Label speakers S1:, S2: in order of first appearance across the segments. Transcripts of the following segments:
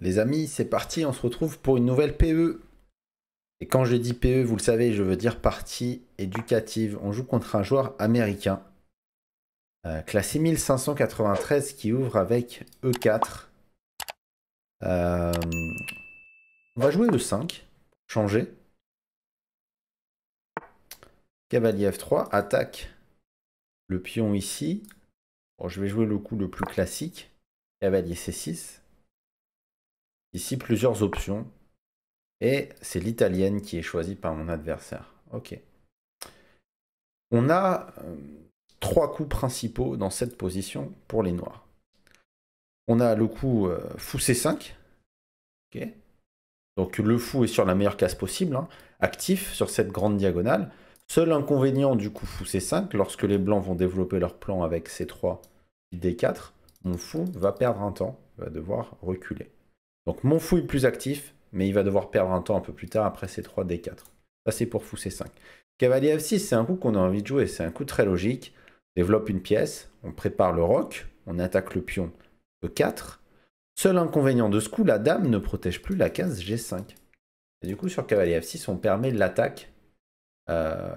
S1: Les amis, c'est parti, on se retrouve pour une nouvelle PE. Et quand je dis PE, vous le savez, je veux dire partie éducative. On joue contre un joueur américain, euh, classé 1593, qui ouvre avec E4. Euh, on va jouer E5, changer. Cavalier F3, attaque le pion ici. je vais jouer le coup le plus classique, cavalier C6. Ici, plusieurs options. Et c'est l'italienne qui est choisie par mon adversaire. Ok. On a euh, trois coups principaux dans cette position pour les noirs. On a le coup euh, fou C5. Donc le fou est sur la meilleure case possible, hein. actif sur cette grande diagonale. Seul inconvénient du coup fou C5, lorsque les blancs vont développer leur plan avec C3, D4, mon fou va perdre un temps, va devoir reculer. Donc mon fou est plus actif, mais il va devoir perdre un temps un peu plus tard après C3, D4. Ça c'est pour fou C5. Cavalier F6, c'est un coup qu'on a envie de jouer, c'est un coup très logique. On développe une pièce, on prépare le roc, on attaque le pion E4. Seul inconvénient de ce coup, la dame ne protège plus la case G5. Et du coup, sur cavalier F6, on permet l'attaque. Euh,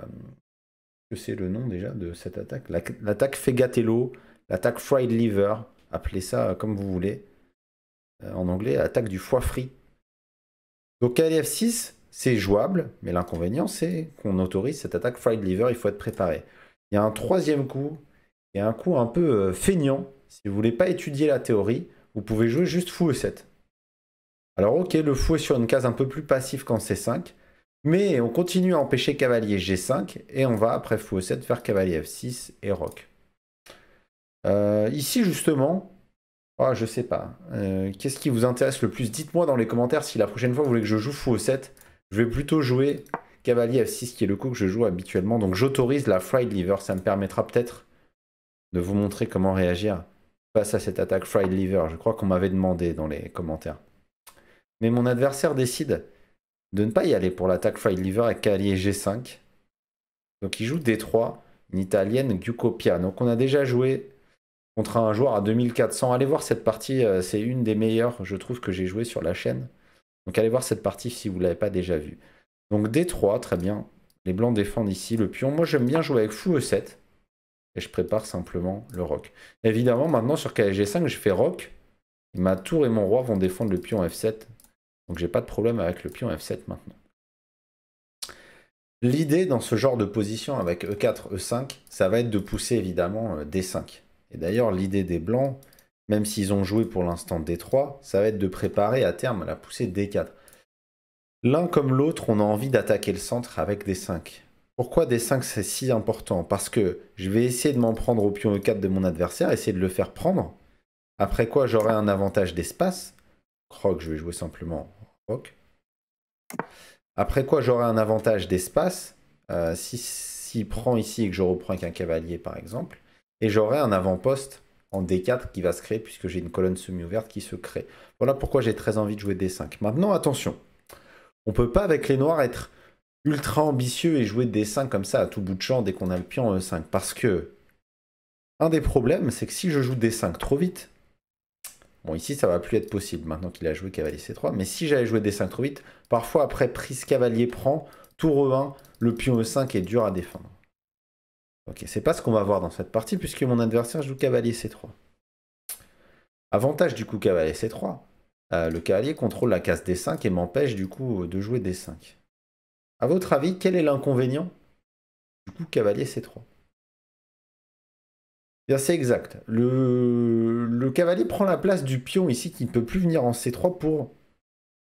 S1: que c'est le nom déjà de cette attaque L'attaque Fegatello, l'attaque Fried Liver, appelez ça euh, comme vous voulez. Euh, en anglais, attaque du foie frit. Donc f 6 c'est jouable, mais l'inconvénient, c'est qu'on autorise cette attaque fried liver, il faut être préparé. Il y a un troisième coup, et un coup un peu euh, feignant. Si vous voulez pas étudier la théorie, vous pouvez jouer juste fou E7. Alors ok, le fou est sur une case un peu plus passive qu'en C5, mais on continue à empêcher cavalier G5, et on va après fou E7 vers cavalier F6 et roc. Euh, ici justement, Oh, je sais pas. Euh, qu'est-ce qui vous intéresse le plus Dites-moi dans les commentaires si la prochaine fois vous voulez que je joue fou au 7. Je vais plutôt jouer cavalier F6 qui est le coup que je joue habituellement. Donc j'autorise la fried liver. Ça me permettra peut-être de vous montrer comment réagir face à cette attaque fried liver. Je crois qu'on m'avait demandé dans les commentaires. Mais mon adversaire décide de ne pas y aller pour l'attaque fried liver avec cavalier G5. Donc il joue D3, une italienne copia. Donc, on a déjà joué contre un joueur à 2400. Allez voir cette partie, euh, c'est une des meilleures, je trouve, que j'ai joué sur la chaîne. Donc allez voir cette partie si vous ne l'avez pas déjà vue. Donc D3, très bien. Les blancs défendent ici le pion. Moi, j'aime bien jouer avec fou E7. Et je prépare simplement le roc. Évidemment, maintenant, sur KLG5, je fais roc. ma tour et mon roi vont défendre le pion F7. Donc j'ai pas de problème avec le pion F7 maintenant. L'idée dans ce genre de position avec E4, E5, ça va être de pousser évidemment euh, D5. Et d'ailleurs, l'idée des Blancs, même s'ils ont joué pour l'instant D3, ça va être de préparer à terme la poussée D4. L'un comme l'autre, on a envie d'attaquer le centre avec D5. Pourquoi D5 c'est si important Parce que je vais essayer de m'en prendre au pion E4 de mon adversaire, essayer de le faire prendre. Après quoi, j'aurai un avantage d'espace. Croc, je vais jouer simplement croc. Après quoi, j'aurai un avantage d'espace. Euh, si s'il prend ici et que je reprends avec un cavalier, par exemple. Et j'aurai un avant-poste en D4 qui va se créer puisque j'ai une colonne semi-ouverte qui se crée. Voilà pourquoi j'ai très envie de jouer D5. Maintenant, attention, on peut pas avec les noirs être ultra ambitieux et jouer D5 comme ça à tout bout de champ dès qu'on a le pion E5. Parce que un des problèmes, c'est que si je joue D5 trop vite, bon ici ça va plus être possible maintenant qu'il a joué cavalier C3, mais si j'avais joué D5 trop vite, parfois après prise cavalier prend, tour E1, le pion E5 est dur à défendre. Ok, c'est pas ce qu'on va voir dans cette partie puisque mon adversaire joue cavalier C3. Avantage du coup cavalier C3. Euh, le cavalier contrôle la case D5 et m'empêche du coup euh, de jouer D5. À votre avis, quel est l'inconvénient du coup cavalier C3 c'est exact. Le, cavalier prend la place du pion ici qui ne peut plus venir en C3 pour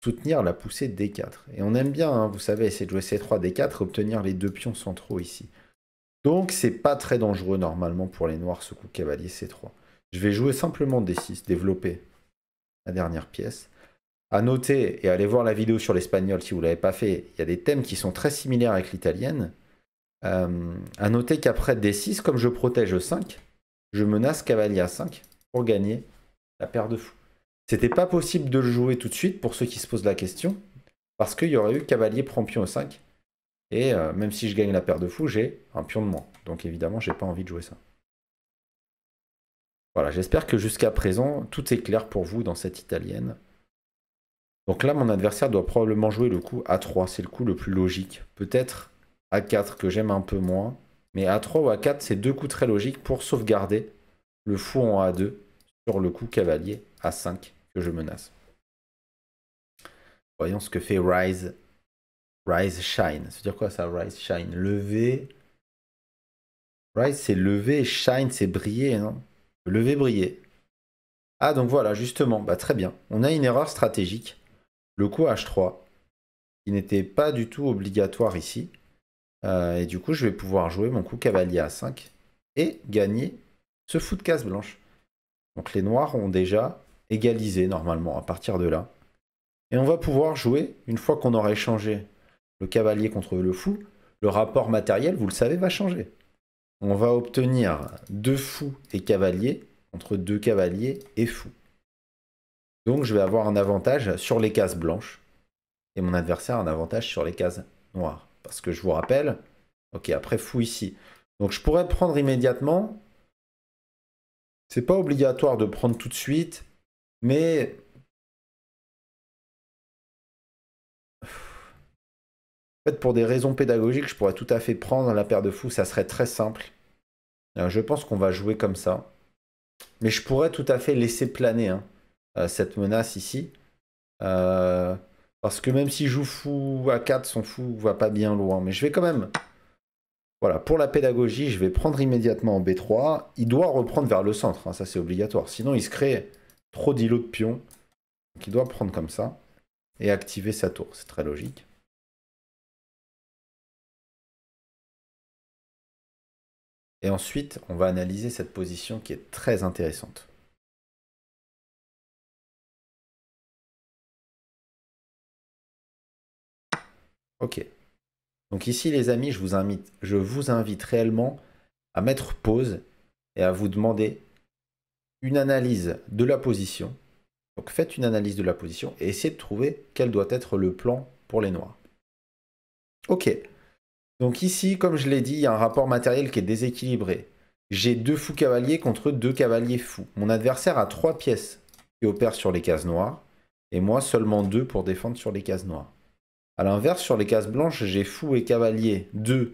S1: soutenir la poussée D4. Et on aime bien, hein, vous savez, essayer de jouer C3, D4, obtenir les deux pions centraux ici. Donc c'est pas très dangereux normalement pour les noirs ce coup cavalier C3. Je vais jouer simplement D6, développer la dernière pièce. À noter, et allez voir la vidéo sur l'espagnol si vous ne l'avez pas fait, il y a des thèmes qui sont très similaires avec l'italienne. A euh, à noter qu'après D6, comme je protège E5, je menace cavalier A5 pour gagner la paire de fous. C'était pas possible de le jouer tout de suite pour ceux qui se posent la question, parce qu'il y aurait eu cavalier prend pion E5 et euh, même si je gagne la paire de fous, j'ai un pion de moins. Donc évidemment, j'ai pas envie de jouer ça. Voilà, j'espère que jusqu'à présent, tout est clair pour vous dans cette italienne. Donc là, mon adversaire doit probablement jouer le coup A3. C'est le coup le plus logique. Peut-être A4 que j'aime un peu moins. Mais A3 ou A4, c'est deux coups très logiques pour sauvegarder le fou en A2 sur le coup cavalier A5 que je menace. Voyons ce que fait Rise Rise, shine. c'est veut dire quoi ça Rise, shine. Lever. Rise, c'est lever. Shine, c'est briller, non Lever, briller. Ah, donc voilà, justement. Bah, très bien. On a une erreur stratégique. Le coup H3, qui n'était pas du tout obligatoire ici. Euh, et du coup, je vais pouvoir jouer mon coup cavalier a 5 et gagner ce fou de casse blanche. Donc les noirs ont déjà égalisé normalement à partir de là. Et on va pouvoir jouer, une fois qu'on aura échangé le cavalier contre le fou, le rapport matériel, vous le savez, va changer. On va obtenir deux fous et cavaliers entre deux cavaliers et fous. Donc je vais avoir un avantage sur les cases blanches et mon adversaire un avantage sur les cases noires. Parce que je vous rappelle, ok, après fou ici. Donc je pourrais prendre immédiatement.
S2: C'est pas obligatoire de prendre tout de suite, mais pour des raisons pédagogiques,
S1: je pourrais tout à fait prendre la paire de fous, ça serait très simple. Euh, je pense qu'on va jouer comme ça. Mais je pourrais tout à fait laisser planer hein, euh, cette menace ici. Euh, parce que même si je joue fou à 4, son fou va pas bien loin. Mais je vais quand même... Voilà, pour la pédagogie, je vais prendre immédiatement en B3. Il doit reprendre vers le centre, hein, ça c'est obligatoire. Sinon, il se crée trop d'îlots de pions. Donc il doit prendre
S2: comme ça et activer sa tour, c'est très logique. Et ensuite, on va analyser cette position qui est très intéressante. Ok. Donc ici,
S1: les amis, je vous invite, réellement à mettre pause et à vous demander une analyse de la position. Donc faites une analyse de la position et essayez de trouver quel doit être le plan pour les noirs. Ok. Donc ici, comme je l'ai dit, il y a un rapport matériel qui est déséquilibré. J'ai deux fous cavaliers contre deux cavaliers fous. Mon adversaire a trois pièces qui opèrent sur les cases noires, et moi seulement deux pour défendre sur les cases noires. A l'inverse, sur les cases blanches, j'ai fou et cavalier 2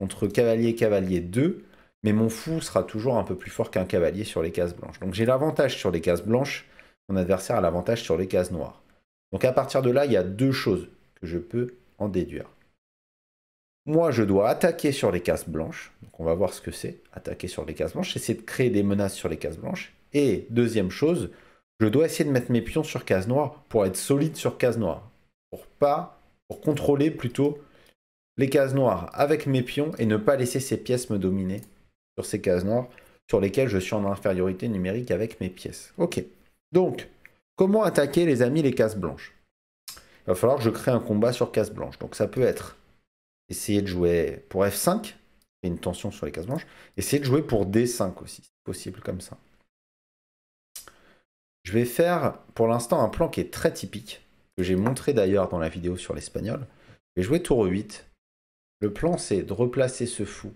S1: contre cavalier cavalier 2, mais mon fou sera toujours un peu plus fort qu'un cavalier sur les cases blanches. Donc j'ai l'avantage sur les cases blanches, mon adversaire a l'avantage sur les cases noires. Donc à partir de là, il y a deux choses que je peux en déduire. Moi, je dois attaquer sur les cases blanches. Donc, on va voir ce que c'est, attaquer sur les cases blanches, essayer de créer des menaces sur les cases blanches. Et deuxième chose, je dois essayer de mettre mes pions sur cases noires pour être solide sur cases noires. Pour pas, pour contrôler plutôt les cases noires avec mes pions et ne pas laisser ces pièces me dominer sur ces cases noires sur lesquelles je suis en infériorité numérique avec mes pièces. Ok. Donc, comment attaquer les amis les cases blanches Il va falloir que je crée un combat sur cases blanches. Donc ça peut être Essayer de jouer pour F5, une tension sur les cases blanches. Essayer de jouer pour D5 aussi, si possible, comme ça. Je vais faire pour l'instant un plan qui est très typique, que j'ai montré d'ailleurs dans la vidéo sur l'espagnol. Je vais jouer tour 8. Le plan, c'est de replacer ce fou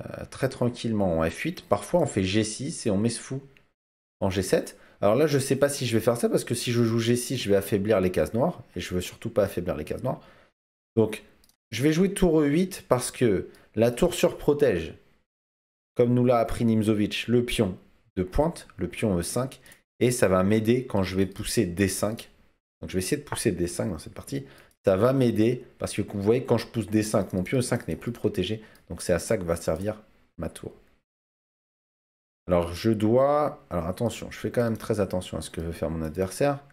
S1: euh, très tranquillement en F8. Parfois, on fait G6 et on met ce fou en G7. Alors là, je ne sais pas si je vais faire ça, parce que si je joue G6, je vais affaiblir les cases noires, et je ne veux surtout pas affaiblir les cases noires. Donc, je vais jouer tour e 8 parce que la tour surprotège, comme nous l'a appris Nimzovic, le pion de pointe, le pion E5, et ça va m'aider quand je vais pousser D5. Donc je vais essayer de pousser D5 dans cette partie. Ça va m'aider parce que vous voyez, quand je pousse D5, mon pion E5 n'est plus protégé. Donc c'est à ça que va servir ma tour. Alors je dois... Alors attention, je fais quand même très attention à ce que veut faire mon adversaire.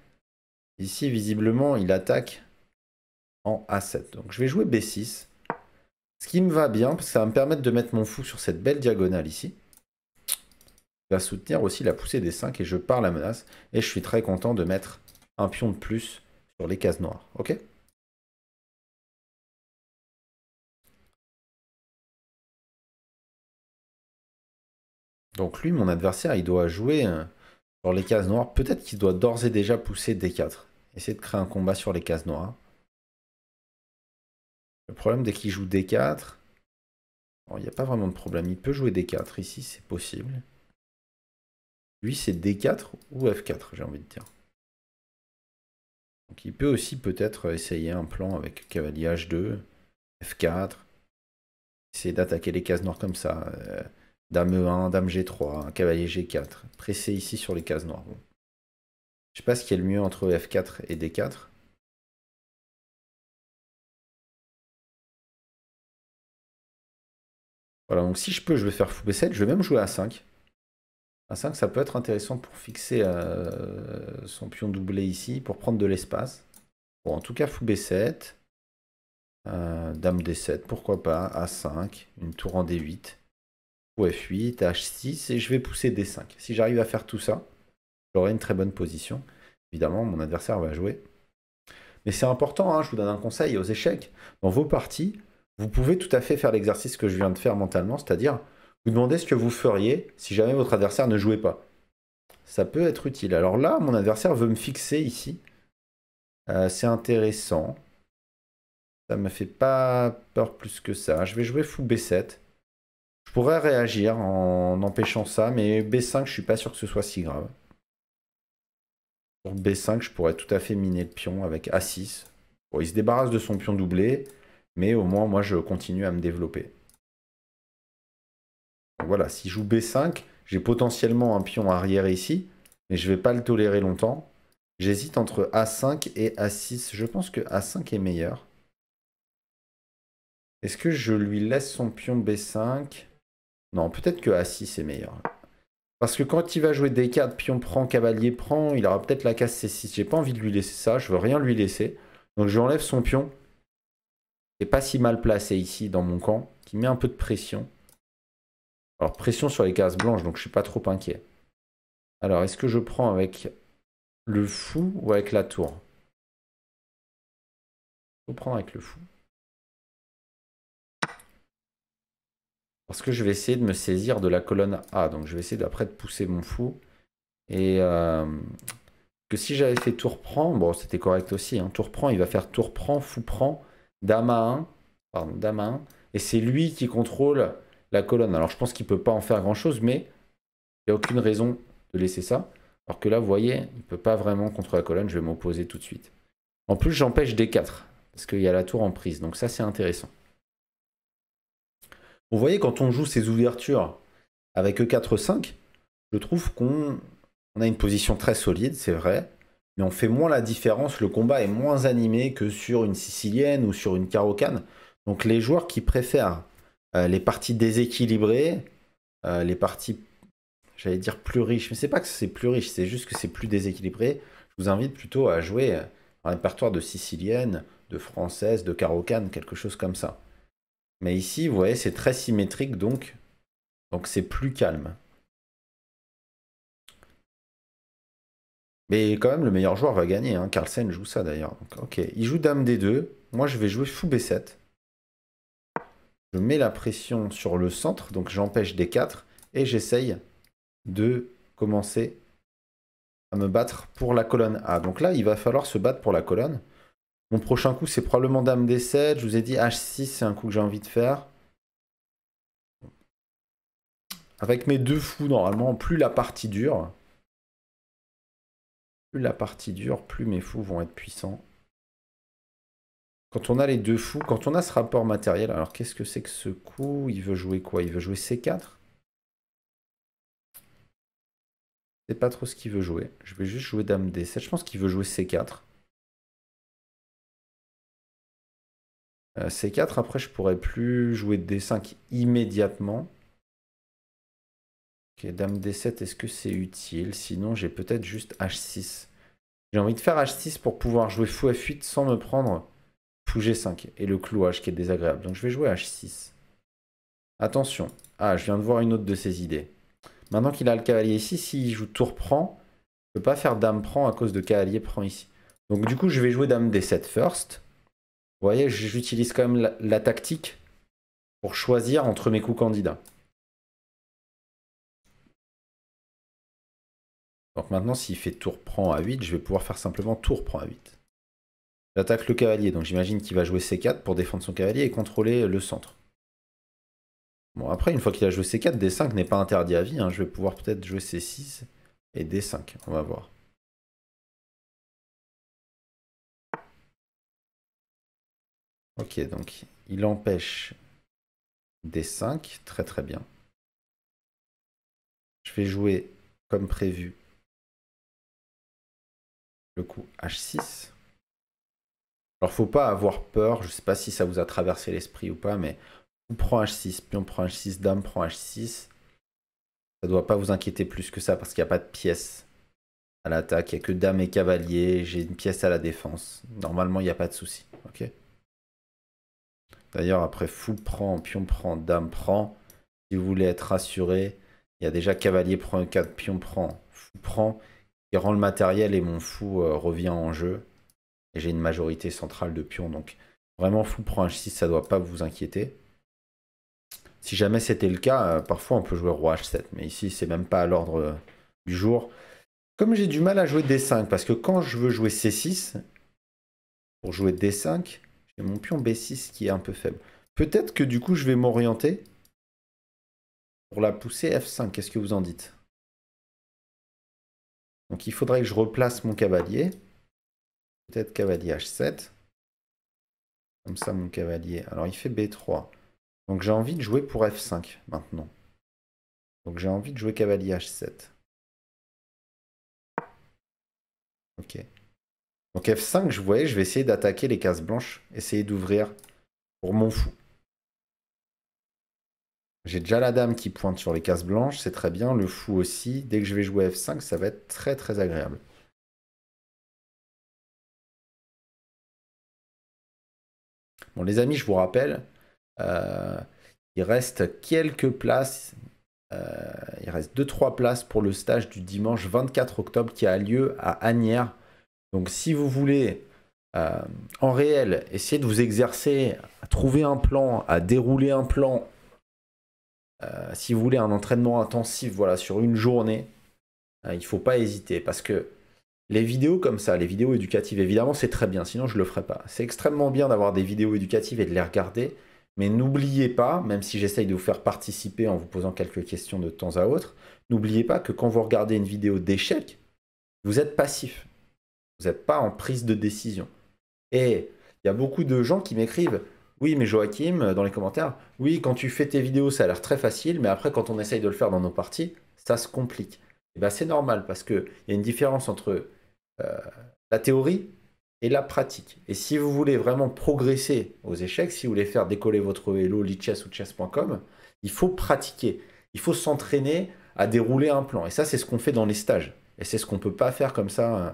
S1: Ici, visiblement, il attaque en A7. Donc je vais jouer B6. Ce qui me va bien, parce que ça va me permettre de mettre mon fou sur cette belle diagonale ici. Il va soutenir aussi la poussée des 5 et je pars la menace. Et je suis très content de mettre un
S2: pion de plus sur les cases noires. Ok Donc lui, mon adversaire, il doit jouer euh, sur les cases noires. Peut-être qu'il doit d'ores et déjà pousser D4.
S1: Essayer de créer un combat sur les cases noires. Le problème, dès qu'il joue D4, il n'y a pas vraiment de problème. Il peut jouer D4 ici, c'est possible. Lui, c'est D4 ou F4, j'ai envie de dire. Donc il peut aussi peut-être essayer un plan avec cavalier H2, F4, essayer d'attaquer les cases noires comme ça. Euh, dame E1, dame G3,
S2: cavalier G4, presser ici sur les cases noires. Je Je sais pas ce qui est le mieux entre F4 et D4. Voilà, donc si je peux, je vais faire fou B7, je vais même jouer a 5.
S1: a 5, ça peut être intéressant pour fixer euh, son pion doublé ici, pour prendre de l'espace. Bon, en tout cas, fou B7. Euh, dame D7, pourquoi pas, A5, une tour en D8, ou F8, H6, et je vais pousser D5. Si j'arrive à faire tout ça, j'aurai une très bonne position. Évidemment, mon adversaire va jouer. Mais c'est important, hein, je vous donne un conseil aux échecs. Dans vos parties, vous pouvez tout à fait faire l'exercice que je viens de faire mentalement, c'est-à-dire vous demander ce que vous feriez si jamais votre adversaire ne jouait pas. Ça peut être utile. Alors là, mon adversaire veut me fixer ici. Euh, c'est intéressant. Ça ne me fait pas peur plus que ça. Je vais jouer fou B7. Je pourrais réagir en empêchant ça, mais B5, je suis pas sûr que ce soit si grave. Pour B5, je pourrais tout à fait miner le pion avec A6. Bon, il se débarrasse de son pion doublé mais au moins moi je continue à me développer. voilà, si joue B5, j'ai potentiellement un pion arrière ici, mais je ne vais pas le tolérer longtemps. J'hésite entre A5 et A6. Je pense que A5 est meilleur. Est-ce que je lui laisse son pion B5 Non, peut-être que A6 est meilleur. Parce que quand il va jouer D4, pion prend, cavalier prend, il aura peut-être la case C6. J'ai pas envie de lui laisser ça, je veux rien lui laisser. Donc je lui enlève son pion pas si mal placé ici dans mon camp, qui met un peu de pression. Alors pression sur les cases blanches, donc je suis
S2: pas trop inquiet. Alors est-ce que je prends avec le fou ou avec la tour Je vais prendre avec le fou. Parce que je vais essayer de me saisir de la colonne A. Donc je vais
S1: essayer d'après de pousser mon fou. Et euh, que si j'avais fait tour prend, bon c'était correct aussi, un hein. tour prend, il va faire tour prend, fou prend. Dama 1, pardon, Dama 1, et c'est lui qui contrôle la colonne. Alors je pense qu'il ne peut pas en faire grand chose, mais il n'y a aucune raison de laisser ça. Alors que là, vous voyez, il ne peut pas vraiment contre la colonne, je vais m'opposer tout de suite. En plus, j'empêche D4, parce qu'il y a la tour en prise, donc ça c'est intéressant. Vous voyez, quand on joue ces ouvertures avec E4-5, je trouve qu'on a une position très solide, c'est vrai, mais on fait moins la différence, le combat est moins animé que sur une sicilienne ou sur une carocane. Donc les joueurs qui préfèrent euh, les parties déséquilibrées, euh, les parties, j'allais dire plus riches, mais c'est pas que c'est plus riche, c'est juste que c'est plus déséquilibré. Je vous invite plutôt à jouer un euh, répertoire de sicilienne, de française, de carocane, quelque chose comme ça.
S2: Mais ici, vous voyez, c'est très symétrique, donc donc c'est plus calme. Mais quand même, le meilleur joueur va gagner. Hein.
S1: Carlsen joue ça d'ailleurs. il joue Dame D2. Moi, je vais jouer Fou B7. Je mets la pression sur le centre, donc j'empêche D4. Et j'essaye de commencer à me battre pour la colonne A. Donc là, il va falloir se battre pour la colonne. Mon prochain coup, c'est probablement Dame D7. Je vous ai dit H6, c'est un coup que j'ai envie de faire. Avec mes deux fous, normalement, plus la partie dure, la partie dure, plus mes fous vont être puissants. Quand on a les deux fous, quand on a ce rapport matériel, alors qu'est-ce que c'est que ce coup Il veut jouer quoi Il veut jouer C4
S2: C'est pas trop ce qu'il veut jouer. Je vais juste jouer Dame D7. Je pense qu'il veut jouer C4. Euh, C4, après, je pourrais plus jouer D5 immédiatement. Ok,
S1: dame d7, est-ce que c'est utile Sinon, j'ai peut-être juste h6. J'ai envie de faire h6 pour pouvoir jouer fou f8 sans me prendre fou g5 et le clouage qui est désagréable. Donc je vais jouer h6. Attention. Ah, je viens de voir une autre de ses idées. Maintenant qu'il a le cavalier ici, s'il joue tour prend, je peux pas faire dame prend à cause de cavalier prend ici. Donc du coup, je vais jouer dame d7 first. Vous voyez, j'utilise quand même la tactique
S2: pour choisir entre mes coups candidats. Donc maintenant, s'il fait tour prend à 8, je vais pouvoir faire simplement tour
S1: prend à 8. J'attaque le cavalier, donc j'imagine qu'il va jouer C4 pour défendre son cavalier et contrôler le centre. Bon, après, une fois qu'il a joué C4, D5 n'est pas interdit à vie. Hein. Je vais pouvoir
S2: peut-être jouer C6 et D5. On va voir. Ok, donc il empêche D5. Très très bien. Je vais jouer comme prévu le coup
S1: H6. Alors faut pas avoir peur, je sais pas si ça vous a traversé l'esprit ou pas, mais on prend H6, pion prend H6, dame prend H6. Ça doit pas vous inquiéter plus que ça parce qu'il n'y a pas de pièce à l'attaque, il n'y a que dame et cavalier, j'ai une pièce à la défense. Normalement, il n'y a pas de souci, ok D'ailleurs, après fou prend, pion prend, dame prend. Si vous voulez être rassuré, il y a déjà cavalier prend un 4, pion prend, fou prend rend le matériel et mon fou euh, revient en jeu. Et j'ai une majorité centrale de pions, donc vraiment fou prend h6, ça doit pas vous inquiéter. Si jamais c'était le cas, euh, parfois on peut jouer roi h7, mais ici c'est même pas à l'ordre euh, du jour. Comme j'ai du mal à jouer d5, parce que quand je veux jouer c6, pour jouer d5, j'ai mon pion b6 qui est un peu faible. Peut-être que du coup je vais m'orienter pour la pousser f5, qu'est-ce que vous en dites donc il faudrait que je replace mon cavalier. Peut-être cavalier H7. Comme ça, mon cavalier. Alors, il fait B3. Donc, j'ai envie de jouer pour F5 maintenant. Donc, j'ai envie de jouer cavalier H7. Ok. Donc, F5, je voyais, je vais essayer d'attaquer les cases blanches. Essayer d'ouvrir pour mon fou. J'ai déjà la dame qui pointe sur les cases blanches, c'est très bien. Le fou
S2: aussi. Dès que je vais jouer F5, ça va être très très agréable. Bon, les amis, je vous rappelle, euh, il reste quelques places. Euh, il reste 2-3
S1: places pour le stage du dimanche 24 octobre qui a lieu à Agnières. Donc, si vous voulez euh, en réel, essayer de vous exercer à trouver un plan, à dérouler un plan euh, si vous voulez un entraînement intensif voilà, sur une journée, euh, il ne faut pas hésiter parce que les vidéos comme ça, les vidéos éducatives, évidemment, c'est très bien, sinon je ne le ferai pas. C'est extrêmement bien d'avoir des vidéos éducatives et de les regarder, mais n'oubliez pas, même si j'essaye de vous faire participer en vous posant quelques questions de temps à autre, n'oubliez pas que quand vous regardez une vidéo d'échec, vous êtes passif. Vous n'êtes pas en prise de décision. Et il y a beaucoup de gens qui m'écrivent oui, mais Joachim, euh, dans les commentaires, oui, quand tu fais tes vidéos, ça a l'air très facile, mais après, quand on essaye de le faire dans nos parties, ça se complique. Et eh ben, c'est normal parce qu'il y a une différence entre euh, la théorie et la pratique. Et si vous voulez vraiment progresser aux échecs, si vous voulez faire décoller votre vélo, lichess ou chess.com, il faut pratiquer. Il faut s'entraîner à dérouler un plan. Et ça, c'est ce qu'on fait dans les stages. Et c'est ce qu'on ne peut pas faire comme ça euh,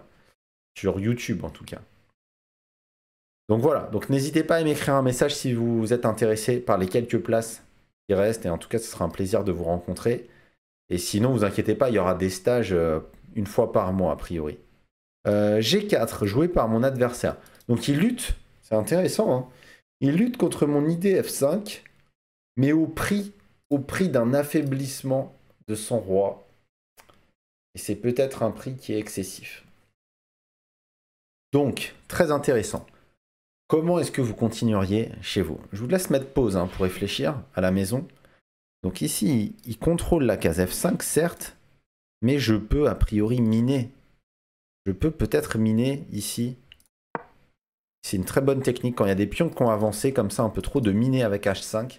S1: sur YouTube, en tout cas. Donc voilà, donc n'hésitez pas à m'écrire un message si vous êtes intéressé par les quelques places qui restent. Et en tout cas, ce sera un plaisir de vous rencontrer. Et sinon, vous inquiétez pas, il y aura des stages euh, une fois par mois, a priori. Euh, G4, joué par mon adversaire. Donc il lutte, c'est intéressant, hein. il lutte contre mon idée F5, mais au prix, au prix d'un affaiblissement de son roi. Et c'est peut-être un prix qui est excessif. Donc, très intéressant. Comment est-ce que vous continueriez chez vous Je vous laisse mettre pause hein, pour réfléchir à la maison. Donc ici, il contrôle la case F5, certes, mais je peux a priori miner. Je peux peut-être miner ici. C'est une très bonne technique quand il y a des pions qui ont avancé comme ça un peu trop de miner avec H5.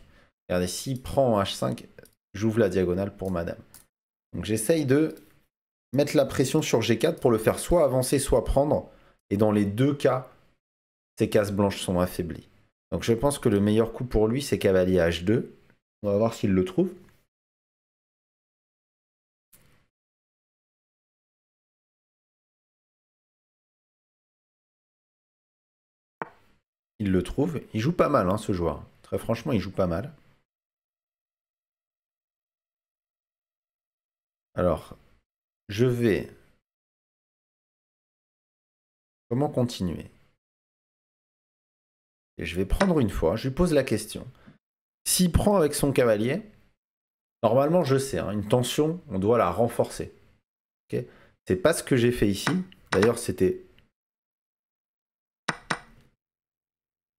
S1: Regardez, s'il prend H5, j'ouvre la diagonale pour madame. Donc j'essaye de mettre la pression sur G4 pour le faire soit avancer, soit prendre. Et dans les deux cas, ses cases blanches sont affaiblies. Donc je pense que le meilleur coup pour lui, c'est
S2: cavalier H2. On va voir s'il le trouve. Il le trouve. Il joue pas mal, hein, ce joueur. Très franchement, il joue pas mal. Alors, je vais... Comment continuer je vais prendre une fois, je lui pose la question.
S1: S'il prend avec son cavalier, normalement je sais, hein, une tension, on doit la renforcer. c'est pas ce que j'ai fait ici. D'ailleurs, c'était.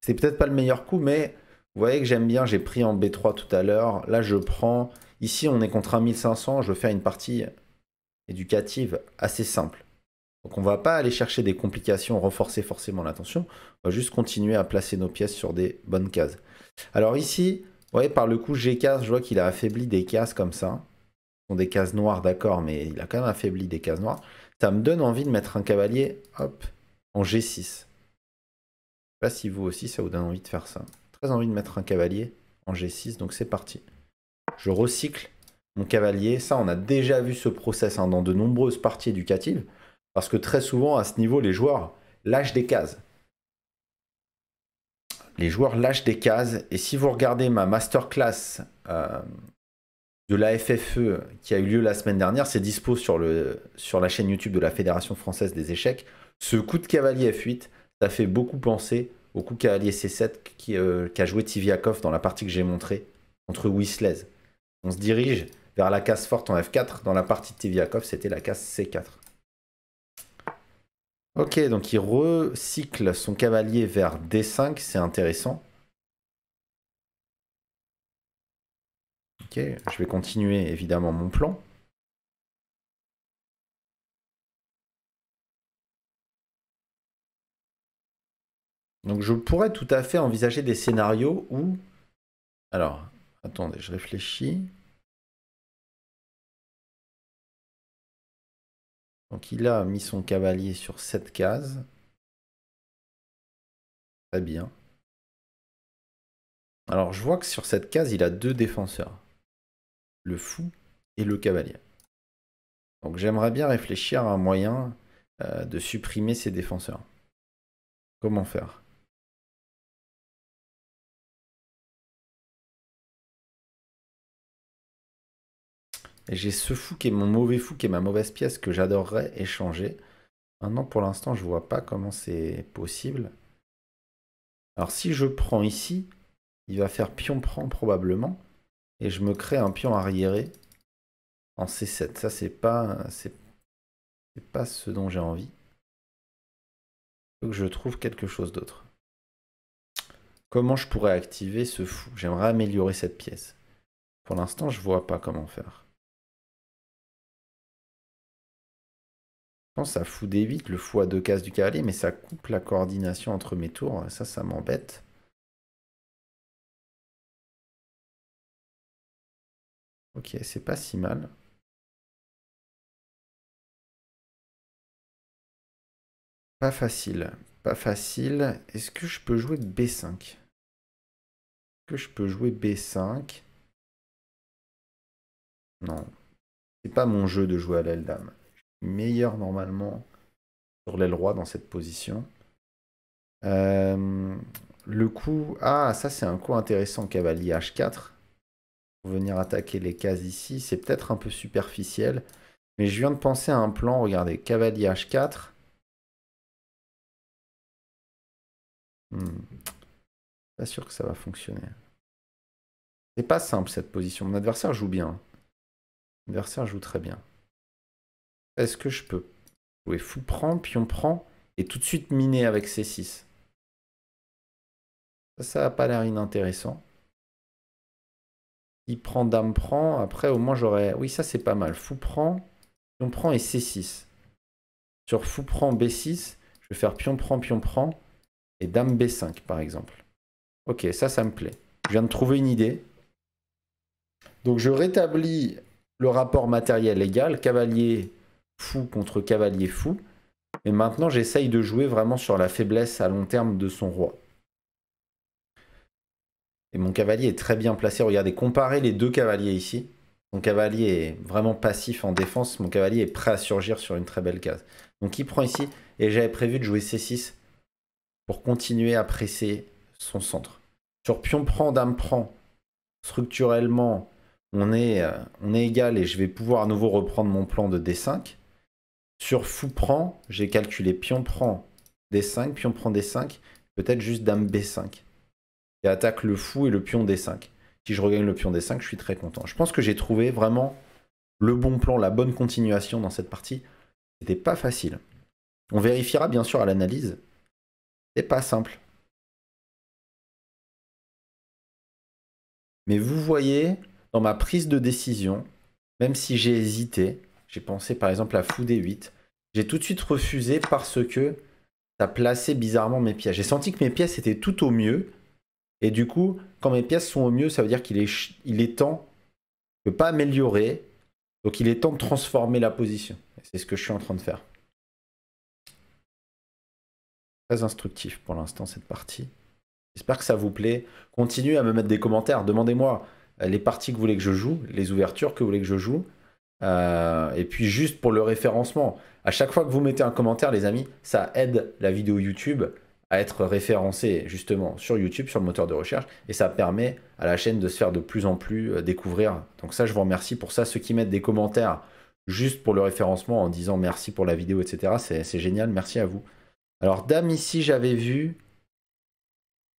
S1: c'est peut-être pas le meilleur coup, mais vous voyez que j'aime bien, j'ai pris en B3 tout à l'heure. Là, je prends. Ici, on est contre 1500, je veux faire une partie éducative assez simple. Donc on va pas aller chercher des complications, renforcer forcément la on va juste continuer à placer nos pièces sur des bonnes cases. Alors ici, vous voyez par le coup G15, je vois qu'il a affaibli des cases comme ça. Ce sont des cases noires, d'accord, mais il a quand même affaibli des cases noires. Ça me donne envie de mettre un cavalier, hop, en G6. Je sais pas si vous aussi ça vous donne envie de faire ça. Très envie de mettre un cavalier en G6, donc c'est parti. Je recycle mon cavalier. Ça, on a déjà vu ce process hein, dans de nombreuses parties éducatives. Parce que très souvent, à ce niveau, les joueurs lâchent des cases. Les joueurs lâchent des cases. Et si vous regardez ma masterclass euh, de la FFE qui a eu lieu la semaine dernière, c'est dispo sur, le, sur la chaîne YouTube de la Fédération française des échecs. Ce coup de cavalier F8, ça fait beaucoup penser au coup cavalier C7 qu'a euh, joué Tiviakov dans la partie que j'ai montrée contre Wislez. On se dirige vers la case forte en F4. Dans la partie de Tiviakov, c'était la case C4. Ok, donc il recycle son cavalier vers D5, c'est intéressant. Ok, je vais continuer évidemment mon plan. Donc je pourrais tout à fait envisager des scénarios où...
S2: Alors, attendez, je réfléchis. Donc il a mis son cavalier sur cette case. Très bien. Alors je vois que sur cette case, il a deux défenseurs. Le fou et le cavalier. Donc j'aimerais bien réfléchir à un moyen euh, de supprimer ces défenseurs. Comment faire j'ai ce fou qui est mon
S1: mauvais fou, qui est ma mauvaise pièce que j'adorerais échanger. Maintenant, pour l'instant, je vois pas comment c'est possible. Alors, si je prends ici, il va faire pion-prend probablement. Et je me crée un pion arriéré en C7. Ça, c'est pas, c'est pas ce dont j'ai envie. Donc, je trouve quelque chose d'autre. Comment je pourrais activer ce fou J'aimerais
S2: améliorer cette pièce. Pour l'instant, je vois pas comment faire. Je pense ça fout des 8 le fou à deux cases du cavalier, mais ça coupe la coordination entre mes tours. Ça, ça m'embête. Ok, c'est pas si mal. Pas facile. Pas facile. Est-ce que je peux jouer B5 Est-ce que je peux jouer B5 Non. C'est pas mon
S1: jeu de jouer à l'aile dame meilleur normalement sur l'aile roi dans cette position. Euh, le coup. Ah, ça c'est un coup intéressant, cavalier H4. Pour venir attaquer les cases ici. C'est peut-être un peu superficiel.
S2: Mais je viens de penser à un plan. Regardez, cavalier H4. Hmm. Pas sûr que ça va fonctionner. C'est pas simple cette position. Mon adversaire joue bien. Mon adversaire joue très bien.
S1: Est-ce que je peux jouer fou prend, pion prend, et tout de suite miner avec C6 Ça n'a pas l'air inintéressant. Il prend, dame prend, après au moins j'aurais... Oui, ça c'est pas mal. Fou prend, pion prend et C6. Sur fou prend, B6, je vais faire pion prend, pion prend, et dame B5 par exemple. Ok, ça, ça me plaît. Je viens de trouver une idée. Donc je rétablis le rapport matériel égal, cavalier fou contre cavalier fou. Et maintenant, j'essaye de jouer vraiment sur la faiblesse à long terme de son roi. Et mon cavalier est très bien placé. Regardez, comparez les deux cavaliers ici. Mon cavalier est vraiment passif en défense. Mon cavalier est prêt à surgir sur une très belle case. Donc il prend ici. Et j'avais prévu de jouer C6 pour continuer à presser son centre. Sur pion prend, dame prend. Structurellement, on est, euh, on est égal et je vais pouvoir à nouveau reprendre mon plan de D5. Sur fou prend, j'ai calculé pion prend D5, pion prend D5, peut-être juste dame B5. Et attaque le fou et le pion D5. Si je regagne le pion D5, je suis très content. Je pense que j'ai trouvé vraiment le bon plan, la bonne
S2: continuation dans cette partie. C'était pas facile. On vérifiera bien sûr à l'analyse. C'est pas simple. Mais vous voyez, dans ma prise de décision, même si j'ai hésité,
S1: j'ai pensé par exemple à Fou D8. J'ai tout de suite refusé parce que ça plaçait bizarrement mes pièces. J'ai senti que mes pièces étaient tout au mieux. Et du coup, quand mes pièces sont au mieux, ça veut dire qu'il est, il est temps de pas améliorer. Donc il est temps de transformer la position. C'est ce que je suis en train de faire. Très instructif pour l'instant cette partie. J'espère que ça vous plaît. Continuez à me mettre des commentaires. Demandez-moi euh, les parties que vous voulez que je joue, les ouvertures que vous voulez que je joue. Euh, et puis juste pour le référencement, à chaque fois que vous mettez un commentaire, les amis, ça aide la vidéo YouTube à être référencée justement sur YouTube, sur le moteur de recherche, et ça permet à la chaîne de se faire de plus en plus euh, découvrir. Donc ça, je vous remercie pour ça. Ceux qui mettent des commentaires juste pour le référencement en disant merci pour la vidéo, etc., c'est génial, merci à vous. Alors Dame ici, j'avais vu,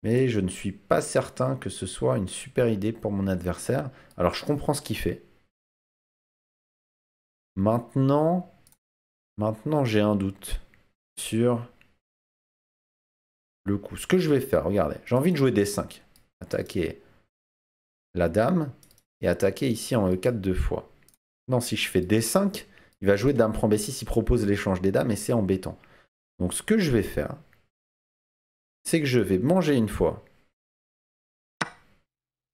S1: mais je ne suis pas certain que ce soit une super idée pour mon adversaire. Alors je comprends ce qu'il fait. Maintenant, maintenant j'ai un doute sur le coup. Ce que je vais faire, regardez, j'ai envie de jouer D5. Attaquer la dame et attaquer ici en E4 deux fois. Non, si je fais D5, il va jouer dame prend B6, il propose l'échange des dames et c'est embêtant. Donc ce que je vais faire, c'est que je vais manger une fois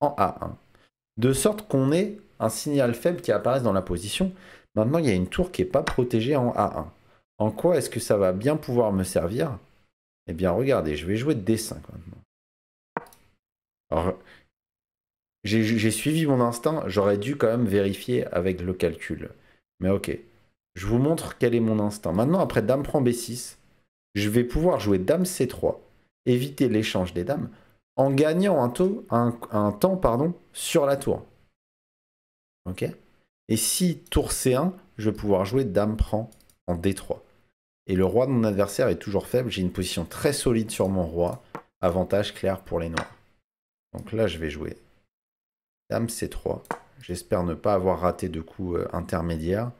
S1: en A1, de sorte qu'on ait un signal faible qui apparaisse dans la position Maintenant, il y a une tour qui n'est pas protégée en A1. En quoi est-ce que ça va bien pouvoir me servir Eh bien, regardez, je vais jouer D5 maintenant. Alors, j'ai suivi mon instinct, j'aurais dû quand même vérifier avec le calcul. Mais ok, je vous montre quel est mon instinct. Maintenant, après Dame prend B6, je vais pouvoir jouer Dame C3, éviter l'échange des dames, en gagnant un, temps pardon, sur la tour. Ok et si tour C1, je vais pouvoir jouer dame prend en D3. Et le roi de mon adversaire est toujours faible, j'ai une position très solide sur mon roi. Avantage clair pour les noirs. Donc là, je vais jouer dame C3. J'espère ne pas avoir raté de coup euh, intermédiaire.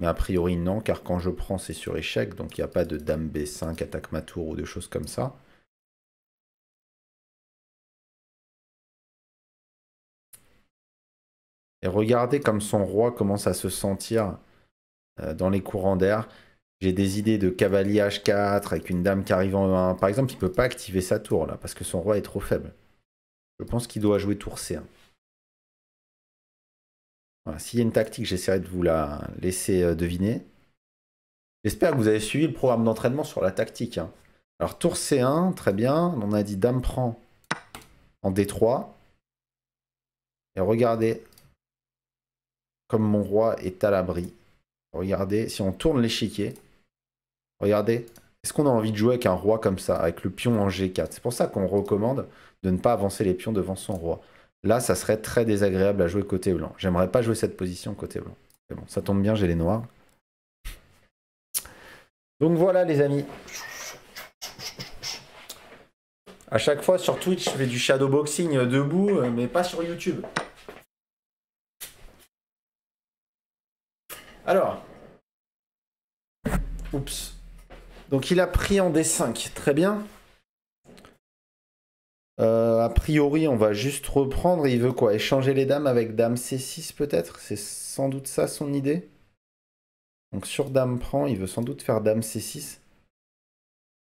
S2: Mais a priori non, car quand je prends, c'est sur échec, donc il n'y a pas de dame B5, attaque ma tour ou de choses comme ça. Et regardez comme son roi commence à se sentir
S1: euh, dans les courants d'air. J'ai des idées de cavalier H4 avec une dame qui arrive en 1. Par exemple, il ne peut pas activer sa tour là parce que son roi est trop faible. Je pense qu'il doit jouer tour C1. S'il y a une tactique, j'essaierai de vous la laisser euh, deviner. J'espère que vous avez suivi le programme d'entraînement sur la tactique. Hein. Alors tour C1, très bien. On a dit dame prend en D3. Et regardez, comme mon roi est à l'abri. Regardez, si on tourne l'échiquier, regardez, est-ce qu'on a envie de jouer avec un roi comme ça, avec le pion en G4 C'est pour ça qu'on recommande de ne pas avancer les pions devant son roi. Là, ça serait très désagréable à jouer côté blanc. J'aimerais pas jouer cette position côté blanc. Mais bon, ça tombe bien, j'ai les noirs. Donc voilà les amis. À chaque fois sur Twitch, je fais du shadowboxing debout, mais pas sur YouTube. Alors. Oups. Donc il a pris en D5. Très bien. Euh, a priori, on va juste reprendre. Il veut quoi Échanger les dames avec dame C6 peut-être C'est sans doute ça son idée. Donc sur dame prend, il veut sans doute faire dame C6.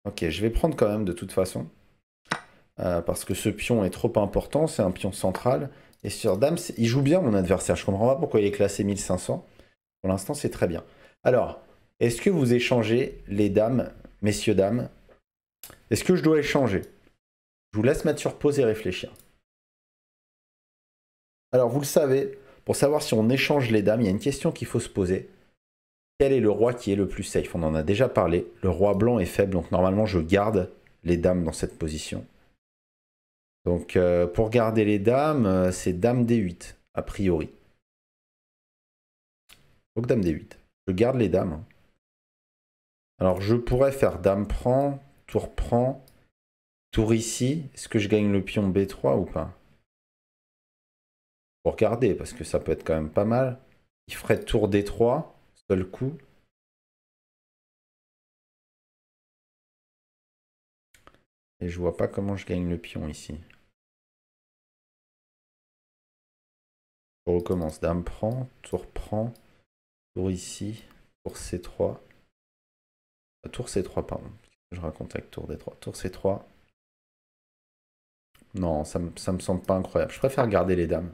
S1: Ok, je vais prendre quand même de toute façon. Euh, parce que ce pion est trop important, c'est un pion central. Et sur dame, il joue bien mon adversaire. Je comprends pas pourquoi il est classé 1500. Pour l'instant, c'est très bien. Alors, est-ce que vous échangez les dames, messieurs, dames Est-ce que je dois échanger Je vous laisse mettre sur pause et réfléchir. Alors, vous le savez, pour savoir si on échange les dames, il y a une question qu'il faut se poser. Quel est le roi qui est le plus safe On en a déjà parlé. Le roi blanc est faible, donc normalement, je garde les dames dans cette position. Donc, euh, pour garder les dames, euh, c'est dame D8, a priori dame d8. Je garde les dames. Hein. Alors je pourrais faire dame prend, tour prend, tour ici. Est-ce que je gagne le pion b3 ou pas
S2: Pour regarder, parce que ça peut être quand même pas mal. Il ferait tour d3, seul coup. Et je vois pas comment je gagne le pion ici. Je recommence. Dame prend, tour prend, ici, tour C3. Euh, tour C3, pardon. Je raconte tour D3. Tour C3. Non, ça me, ça me semble pas incroyable. Je préfère
S1: garder les dames.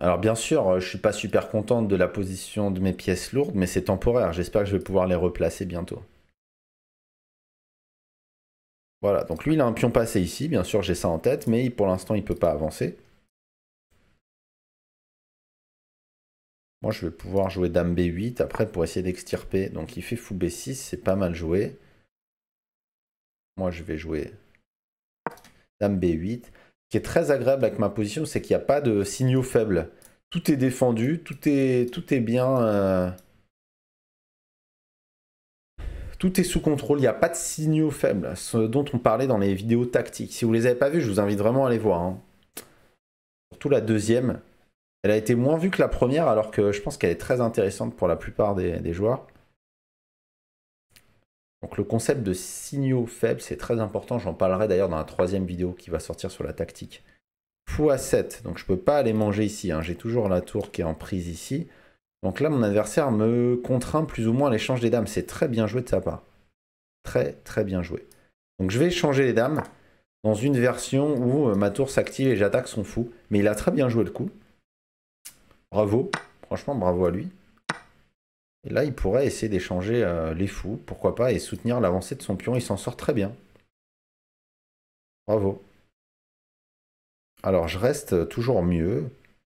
S1: Alors bien sûr, euh, je suis pas super contente de la position de mes pièces lourdes, mais c'est temporaire. J'espère que je vais pouvoir les replacer bientôt.
S2: Voilà, donc lui il a un pion passé ici, bien sûr j'ai ça en tête, mais pour l'instant il peut pas avancer.
S1: Moi, je vais pouvoir jouer dame B8 après pour essayer d'extirper. Donc, il fait fou B6, c'est pas mal joué. Moi, je vais jouer dame B8. Ce qui est très agréable avec ma position, c'est qu'il n'y a pas de signaux faibles. Tout est défendu, tout est, tout est bien... Euh, tout est sous contrôle, il n'y a pas de signaux faibles, ce dont on parlait dans les vidéos tactiques. Si vous ne les avez pas vues, je vous invite vraiment à les voir. Hein. Surtout la deuxième, elle a été moins vue que la première, alors que je pense qu'elle est très intéressante pour la plupart des, joueurs. Donc le concept de signaux faibles, c'est très important. J'en parlerai d'ailleurs dans la troisième vidéo qui va sortir sur la tactique. à 7, donc je ne peux pas aller manger ici. Hein. J'ai toujours la tour qui est en prise ici. Donc là, mon adversaire me contraint plus ou moins à l'échange des dames. C'est très bien joué de sa part. Très, très bien joué. Donc je vais changer les dames dans une version où euh, ma tour s'active et j'attaque son fou. Mais il a très bien joué le coup. Bravo, franchement bravo à lui. Et là, il pourrait essayer d'échanger euh, les fous, pourquoi pas, et soutenir l'avancée de son pion. Il s'en sort très bien. Bravo. Alors, je reste euh, toujours mieux.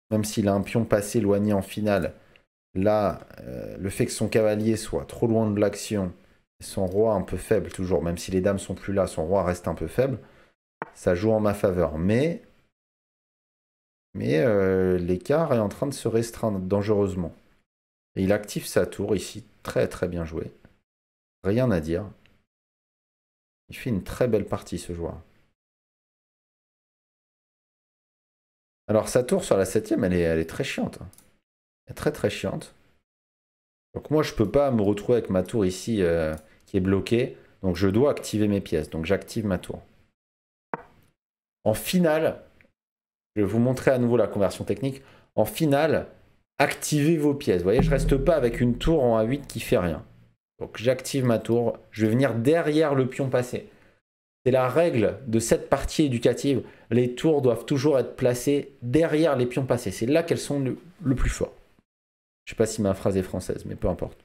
S1: Même s'il a un pion passé éloigné en finale, là, euh, le fait que son cavalier soit trop loin de l'action, son roi un peu faible toujours, même si les dames sont plus là, son roi reste un peu faible, ça joue en ma faveur. Mais mais euh, l'écart est en train de se restreindre dangereusement. Et il active sa tour ici, très très bien joué.
S2: Rien à dire. Il fait une très belle partie ce joueur. Alors sa tour sur la septième, elle est, elle est très chiante. Hein. Elle est très très chiante. Donc moi je ne peux pas me retrouver avec ma tour ici euh,
S1: qui est bloquée. Donc je dois activer mes pièces. Donc j'active ma tour. En finale, je vais vous montrer à nouveau la conversion technique. En finale, activez vos pièces. Vous voyez, je ne reste pas avec une tour en A8 qui fait rien. Donc j'active ma tour. Je vais venir derrière le pion passé. C'est la règle de cette partie éducative. Les tours doivent toujours être placées derrière les pions passés. C'est là qu'elles sont le, plus fort. Je ne sais pas si ma phrase est française, mais peu importe.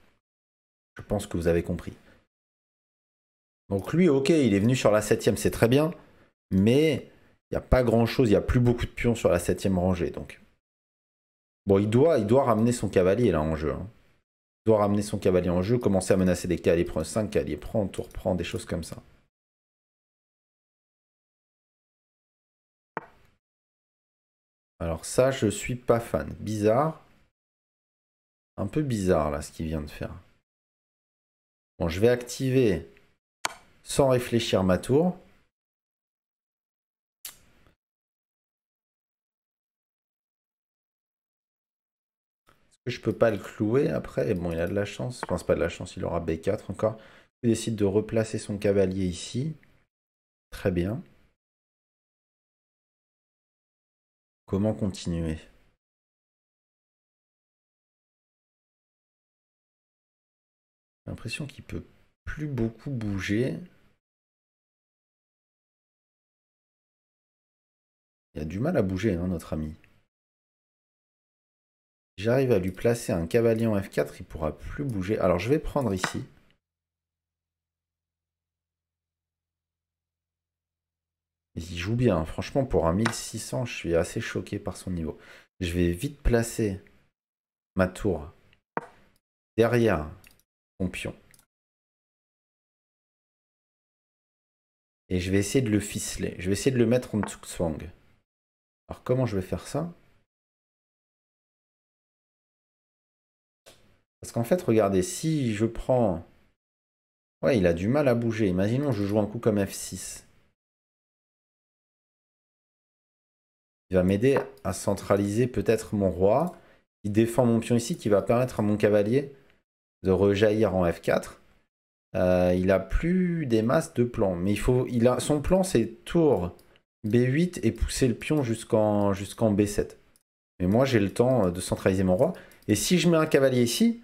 S1: Je pense que vous avez compris. Donc lui, ok, il est venu sur la septième, c'est très bien. Mais il n'y a pas grand-chose, il n'y a plus beaucoup de pions sur la septième rangée. Donc. Bon, il doit, il doit ramener son cavalier là en jeu. Hein. Il doit ramener son cavalier en jeu, commencer à menacer des cavaliers, prendre
S2: 5 cavaliers, prendre, tour prendre, des choses comme ça. Alors ça, je suis pas fan. Bizarre. Un peu bizarre là ce qu'il vient de faire. Bon, je vais activer sans réfléchir ma tour.
S1: Je peux pas le clouer après. bon, il a de la chance. Je pense pas de la chance, il aura B4 encore.
S2: Il décide de replacer son cavalier ici. Très bien. Comment continuer J'ai l'impression qu'il peut plus beaucoup bouger. Il a du mal à bouger, hein, notre ami.
S1: J'arrive à lui placer un cavalier en F4, il pourra plus bouger. Alors je vais prendre ici. Il joue bien. Franchement, pour un 1600, je suis assez choqué par son niveau. Je vais vite placer
S2: ma tour derrière mon pion. Et je vais essayer de le ficeler. Je vais essayer de le mettre en Tsung Alors comment je vais faire ça Parce qu'en fait, regardez, si je prends... Ouais, il a du mal à bouger. Imaginons, je joue un coup comme F6.
S1: Il va m'aider à centraliser peut-être mon roi. Il défend mon pion ici qui va permettre à mon cavalier de rejaillir en F4. Euh, il a plus des masses de plans. Mais il faut, il a, son plan, c'est tour B8 et pousser le pion jusqu'en B7. Mais moi, j'ai le temps euh, de centraliser mon roi. Et si je mets un cavalier ici,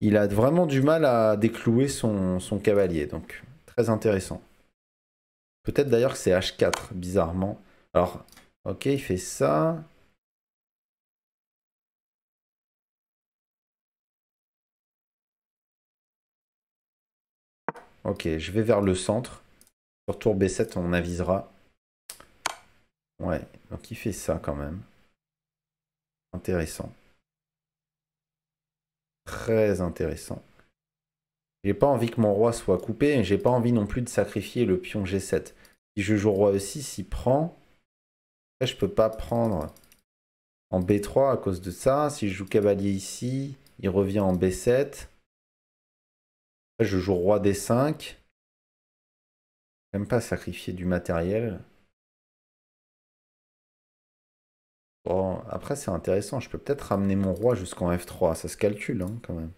S1: il a vraiment du mal à déclouer son, cavalier. Donc, très intéressant. Peut-être d'ailleurs que c'est H4, bizarrement.
S2: Alors, ok, il fait ça. Ok, je vais vers le centre. Sur tour B7, on avisera.
S1: Ouais, donc il fait ça quand même. Intéressant très intéressant. J'ai pas envie que mon roi soit coupé, et j'ai pas envie non plus de sacrifier le pion G7. Si je joue roi E6, il prend. Là, je peux pas prendre en B3 à cause de ça. Si je joue cavalier ici, il revient en B7. je joue roi
S2: D5. J'aime pas sacrifier du matériel. Bon, après, c'est intéressant. Je peux peut-être ramener mon roi jusqu'en F3. Ça se calcule, hein, quand même.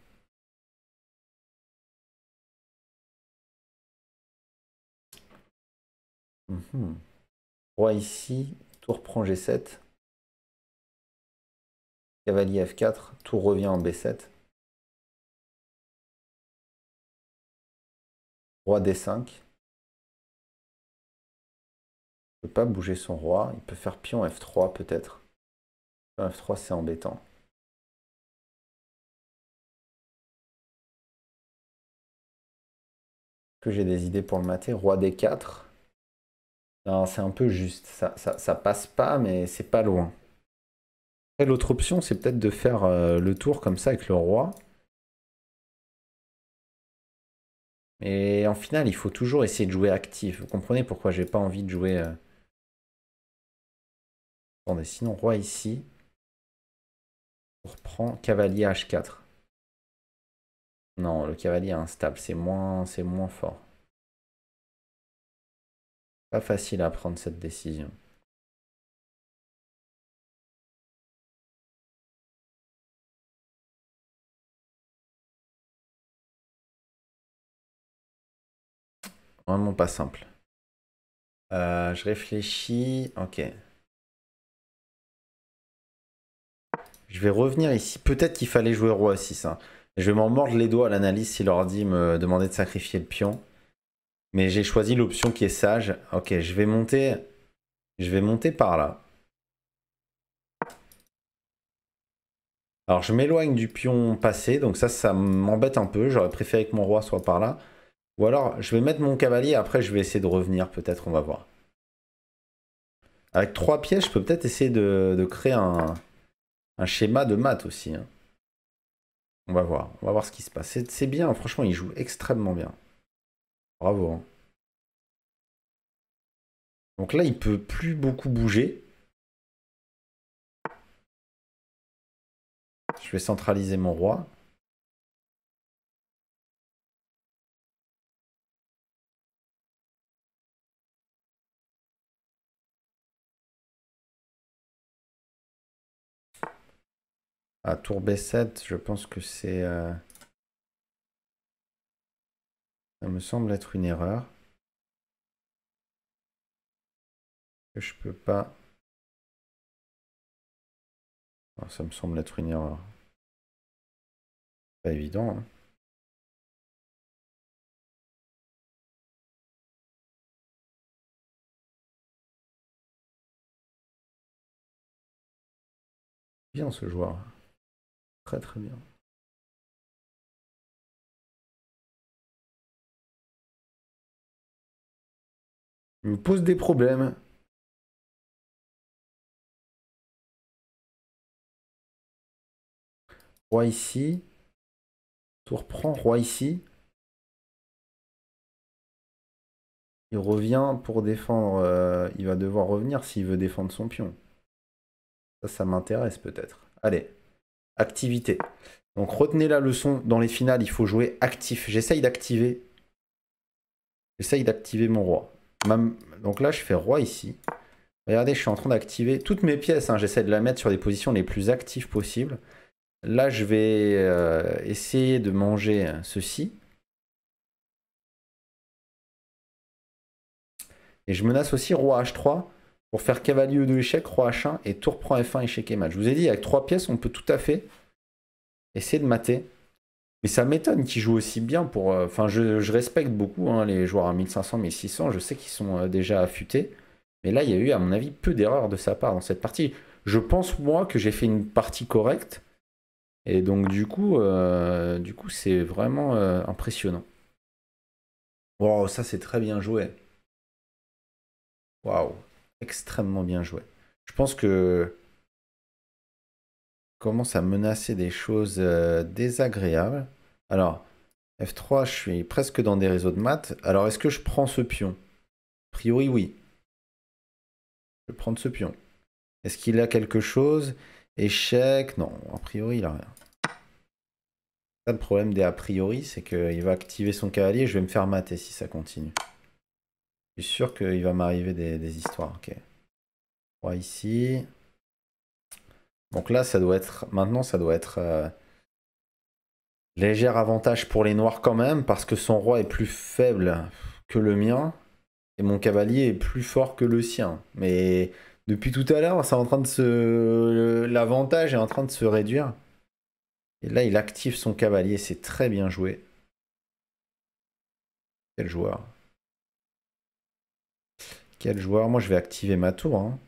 S2: Mhm. Roi ici, tour prend G7. Cavalier F4, tour revient en B7. Roi D5. Il peut pas bouger son roi. Il peut faire pion F3 peut-être. 3 c'est embêtant. que j'ai des idées pour le mater. Roi des 4. Non, c'est un peu juste. Ça, passe pas, mais c'est pas loin. l'autre option, c'est peut-être de faire euh, le tour comme ça avec le roi. Mais en finale, il faut toujours essayer de jouer actif. Vous comprenez pourquoi j'ai pas envie de jouer... Euh, Attendez, sinon, roi ici. On reprend cavalier H4. Non, le cavalier est instable, c'est moins, c'est moins fort. Pas facile à prendre cette décision. Vraiment pas simple. Euh, je réfléchis. Ok. Je vais revenir
S1: ici. Peut-être qu'il fallait jouer roi 6. Hein. Je vais m'en mordre les doigts à l'analyse s'il leur dit me demander de sacrifier le pion. Mais j'ai choisi l'option qui est sage. Ok, je vais monter. Je vais monter par là. Alors je m'éloigne du pion passé, donc ça, ça m'embête un peu. J'aurais préféré que mon roi soit par là. Ou alors je vais mettre mon cavalier, après je vais essayer de revenir, peut-être, on va voir. Avec trois pièces, je peux peut-être essayer de créer un, un schéma de maths aussi. Hein. On va voir. On va voir ce qui se passe. C'est bien, franchement, il joue extrêmement bien.
S2: Bravo. Hein. Donc là, il peut plus beaucoup bouger. Je vais centraliser mon roi. À tour B7, je pense que c'est... Euh, ça me semble être une erreur. je peux pas... ça me semble être une erreur. Pas évident. Bien hein. ce joueur. Très bien. Il me pose des problèmes. Roi ici. Tour prend, roi ici. Il revient pour défendre. Euh, il va devoir
S1: revenir s'il veut défendre son pion. Ça, ça m'intéresse peut-être. Allez activité. Donc retenez la leçon, dans les finales, il faut jouer actif. J'essaye d'activer. J'essaye d'activer mon roi. Donc là, je fais roi ici. Regardez, je suis en train d'activer toutes mes pièces. Hein, J'essaie de la mettre sur les positions les plus actives possibles. Là, je vais euh, essayer de manger ceci. Et je menace aussi roi H3 pour faire cavalier de échec roi H1 et tour prend F1, échec et match. Je vous ai dit, avec trois pièces, on peut tout à fait essayer de mater. Mais ça m'étonne qu'ils jouent aussi bien pour. Euh, enfin, je, respecte beaucoup hein, les joueurs à 1500, 1600. Je sais qu'ils sont euh, déjà affûtés. Mais là, il y a eu, à mon avis, peu d'erreurs de sa part dans cette partie. Je pense, moi, que j'ai fait une partie correcte. Et donc, du coup, euh, du coup c'est vraiment impressionnant.
S2: Wow, ça, c'est très bien joué. Waouh, extrêmement bien joué. Je pense que commence à
S1: menacer des choses euh, désagréables. Alors, F3, je suis presque dans des réseaux de maths. Alors, est-ce que je prends ce pion A priori, oui. Je vais prendre ce pion. Est-ce qu'il a quelque chose Échec Non, a priori, il a rien. le problème des a priori, c'est qu'il va activer son cavalier je vais me faire mater si ça continue sûr qu'il va m'arriver des, histoires. Ok. roi ici. Donc là, ça doit être. Maintenant, ça doit être. Euh, léger avantage pour les noirs quand même, parce que son roi est plus faible que le mien. Et mon cavalier est plus fort que le sien. Mais depuis tout à l'heure, c'est en train de se. L'avantage est en train de se réduire. Et là, il active son cavalier. C'est très bien joué. Quel joueur. Quel joueur Moi, je vais activer ma tour. Hein.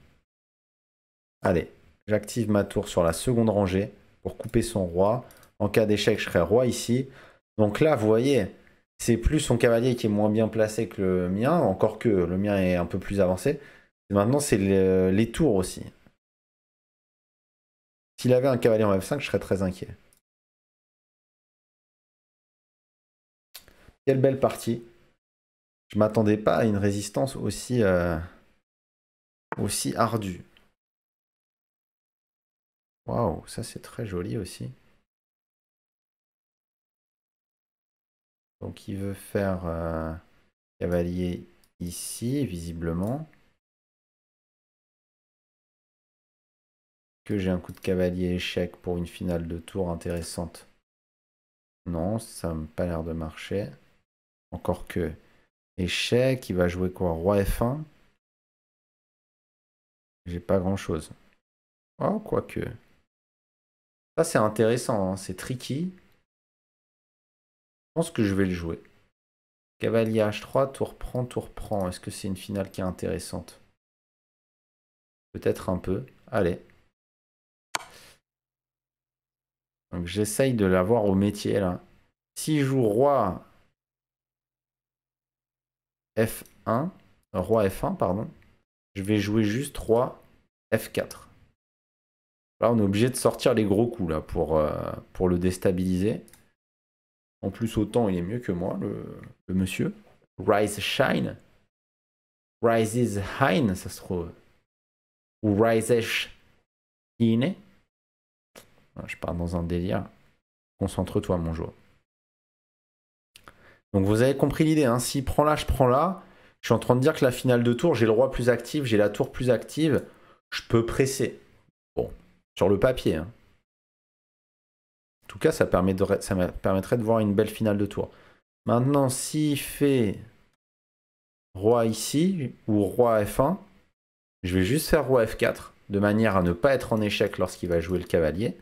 S1: Allez, j'active ma tour sur la seconde rangée pour couper son roi. En cas d'échec, je serai roi ici. Donc là, vous voyez, c'est plus son cavalier qui est moins bien placé que le mien, encore que le mien est un peu plus avancé. maintenant,
S2: c'est les tours aussi. S'il avait un cavalier en F5, je serais très inquiet. Quelle belle partie je m'attendais pas à une résistance aussi, euh, aussi ardue. Waouh, ça c'est très joli aussi. Donc il veut faire euh, cavalier ici, visiblement. Que j'ai un coup de cavalier échec pour une finale de tour intéressante. Non, ça n'a pas l'air de marcher. Encore que Échec, il va jouer quoi Roi F1 J'ai pas grand chose. Oh, quoique. Ça, c'est intéressant, hein, c'est tricky. Je pense que je vais le jouer. Cavalier H3, tour prend, tour prend. Est-ce que c'est une finale qui est intéressante Peut-être un peu. Allez.
S1: Donc j'essaye de l'avoir au métier là. Si joue roi, F1, euh, roi F1, pardon, je vais jouer juste roi F4. Là, on est obligé de sortir les gros coups là pour, euh, pour le déstabiliser. En plus, autant il est mieux que moi, le, monsieur. Rise Shine. Rises Hein, ça se trouve.
S2: Ou Rises Hine. Je pars dans un délire. Concentre-toi, mon joueur. Donc vous avez
S1: compris l'idée, hein. si prend là, je prends là, je suis en train de dire que la finale de tour, j'ai le roi plus actif, j'ai la tour plus active, je peux presser. Bon, sur le papier. Hein. En tout cas, ça, permet de, ça me permettrait de voir une belle finale de tour. Maintenant, s'il fait roi ici ou roi F1, je vais juste faire roi F4 de manière à ne pas être en échec lorsqu'il va jouer le cavalier.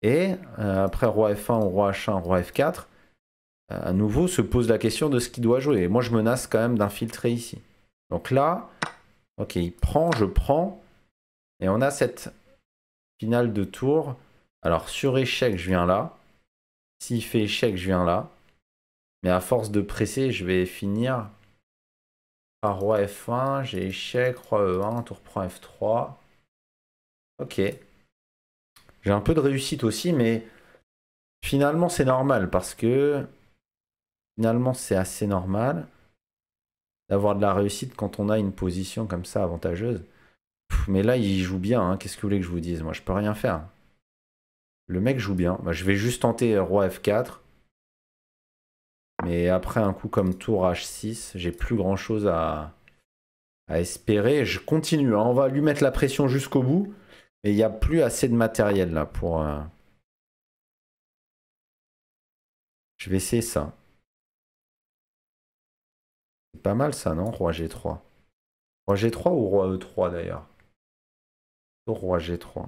S1: Et euh, après roi F1 ou roi H1, roi F4, à nouveau, se pose la question de ce qu'il doit jouer. Et moi, je menace quand même d'infiltrer ici. Donc là, ok, il prend, je prends. Et on a cette finale de tour. Alors sur échec, je viens là. S'il fait échec, je viens là. Mais à force de presser, je vais finir par roi F1. J'ai échec, roi E1, tour prend F3. Ok. J'ai un peu de réussite aussi, mais finalement c'est normal parce que finalement, c'est assez normal d'avoir de la réussite quand on a une position comme ça avantageuse. mais là, il joue bien. Hein. Qu'est-ce que vous voulez que je vous dise Moi, je peux rien faire. Le mec joue bien. Bah, je vais juste tenter roi f4. Mais après un coup comme tour h6, j'ai plus grand chose à, à espérer. Je continue. Hein. On va lui mettre la pression jusqu'au bout. Mais il n'y a plus assez de matériel là pour. Euh,
S2: je vais essayer ça. C'est pas mal ça, non Roi G3. Roi G3 ou Roi E3 d'ailleurs Roi G3.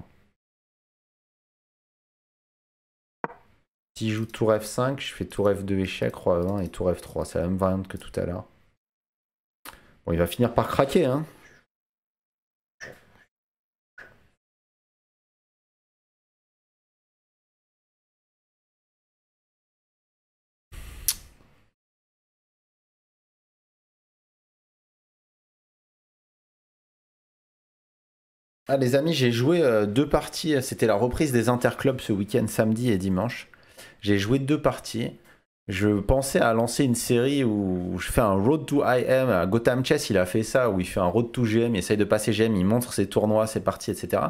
S2: Si je joue Tour F5, je fais Tour F2 échec, Roi E1 et Tour F3. C'est la même variante que tout à l'heure. Bon, il va finir par craquer, hein Ah, les amis, j'ai joué euh, deux parties. C'était la reprise des interclubs
S1: ce week-end, samedi et dimanche. J'ai joué deux parties. Je pensais à lancer une série où je fais un road to IM. Gotham Chess, il a fait ça, où il fait un road to GM, il essaye de passer GM, il montre ses tournois, ses parties, etc.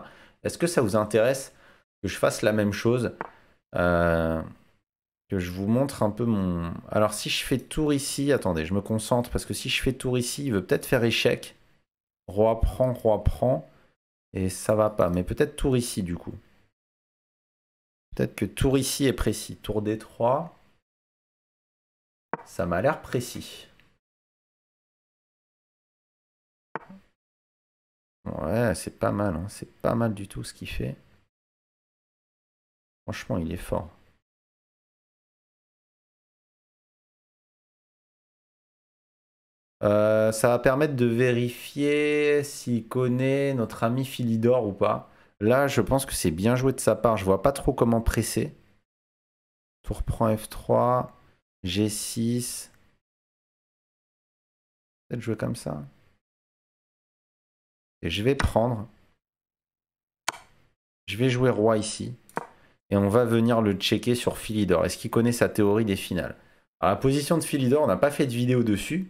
S1: Est-ce que ça vous intéresse que je fasse la même chose euh, Que je vous montre un peu mon. Alors, si je fais tour ici, attendez, je me concentre parce que si je fais tour ici, il veut peut-être faire échec. Roi prend, roi prend. Et ça va pas. Mais peut-être tour ici, du coup.
S2: Peut-être que tour ici est précis. Tour D3. Ça m'a l'air précis. Ouais, c'est pas mal. Hein. C'est pas mal du tout ce qu'il fait. Franchement, il est fort. Euh, ça va permettre de vérifier
S1: s'il connaît notre ami Philidor ou pas. Là, je pense que c'est bien joué de sa part. Je vois pas trop
S2: comment presser. Tour prend F3, G6. Peut-être jouer comme ça. Et je vais prendre. Je vais jouer roi ici.
S1: Et on va venir le checker sur Philidor. Est-ce qu'il connaît sa théorie des finales À la position de Philidor, on n'a pas fait de vidéo dessus.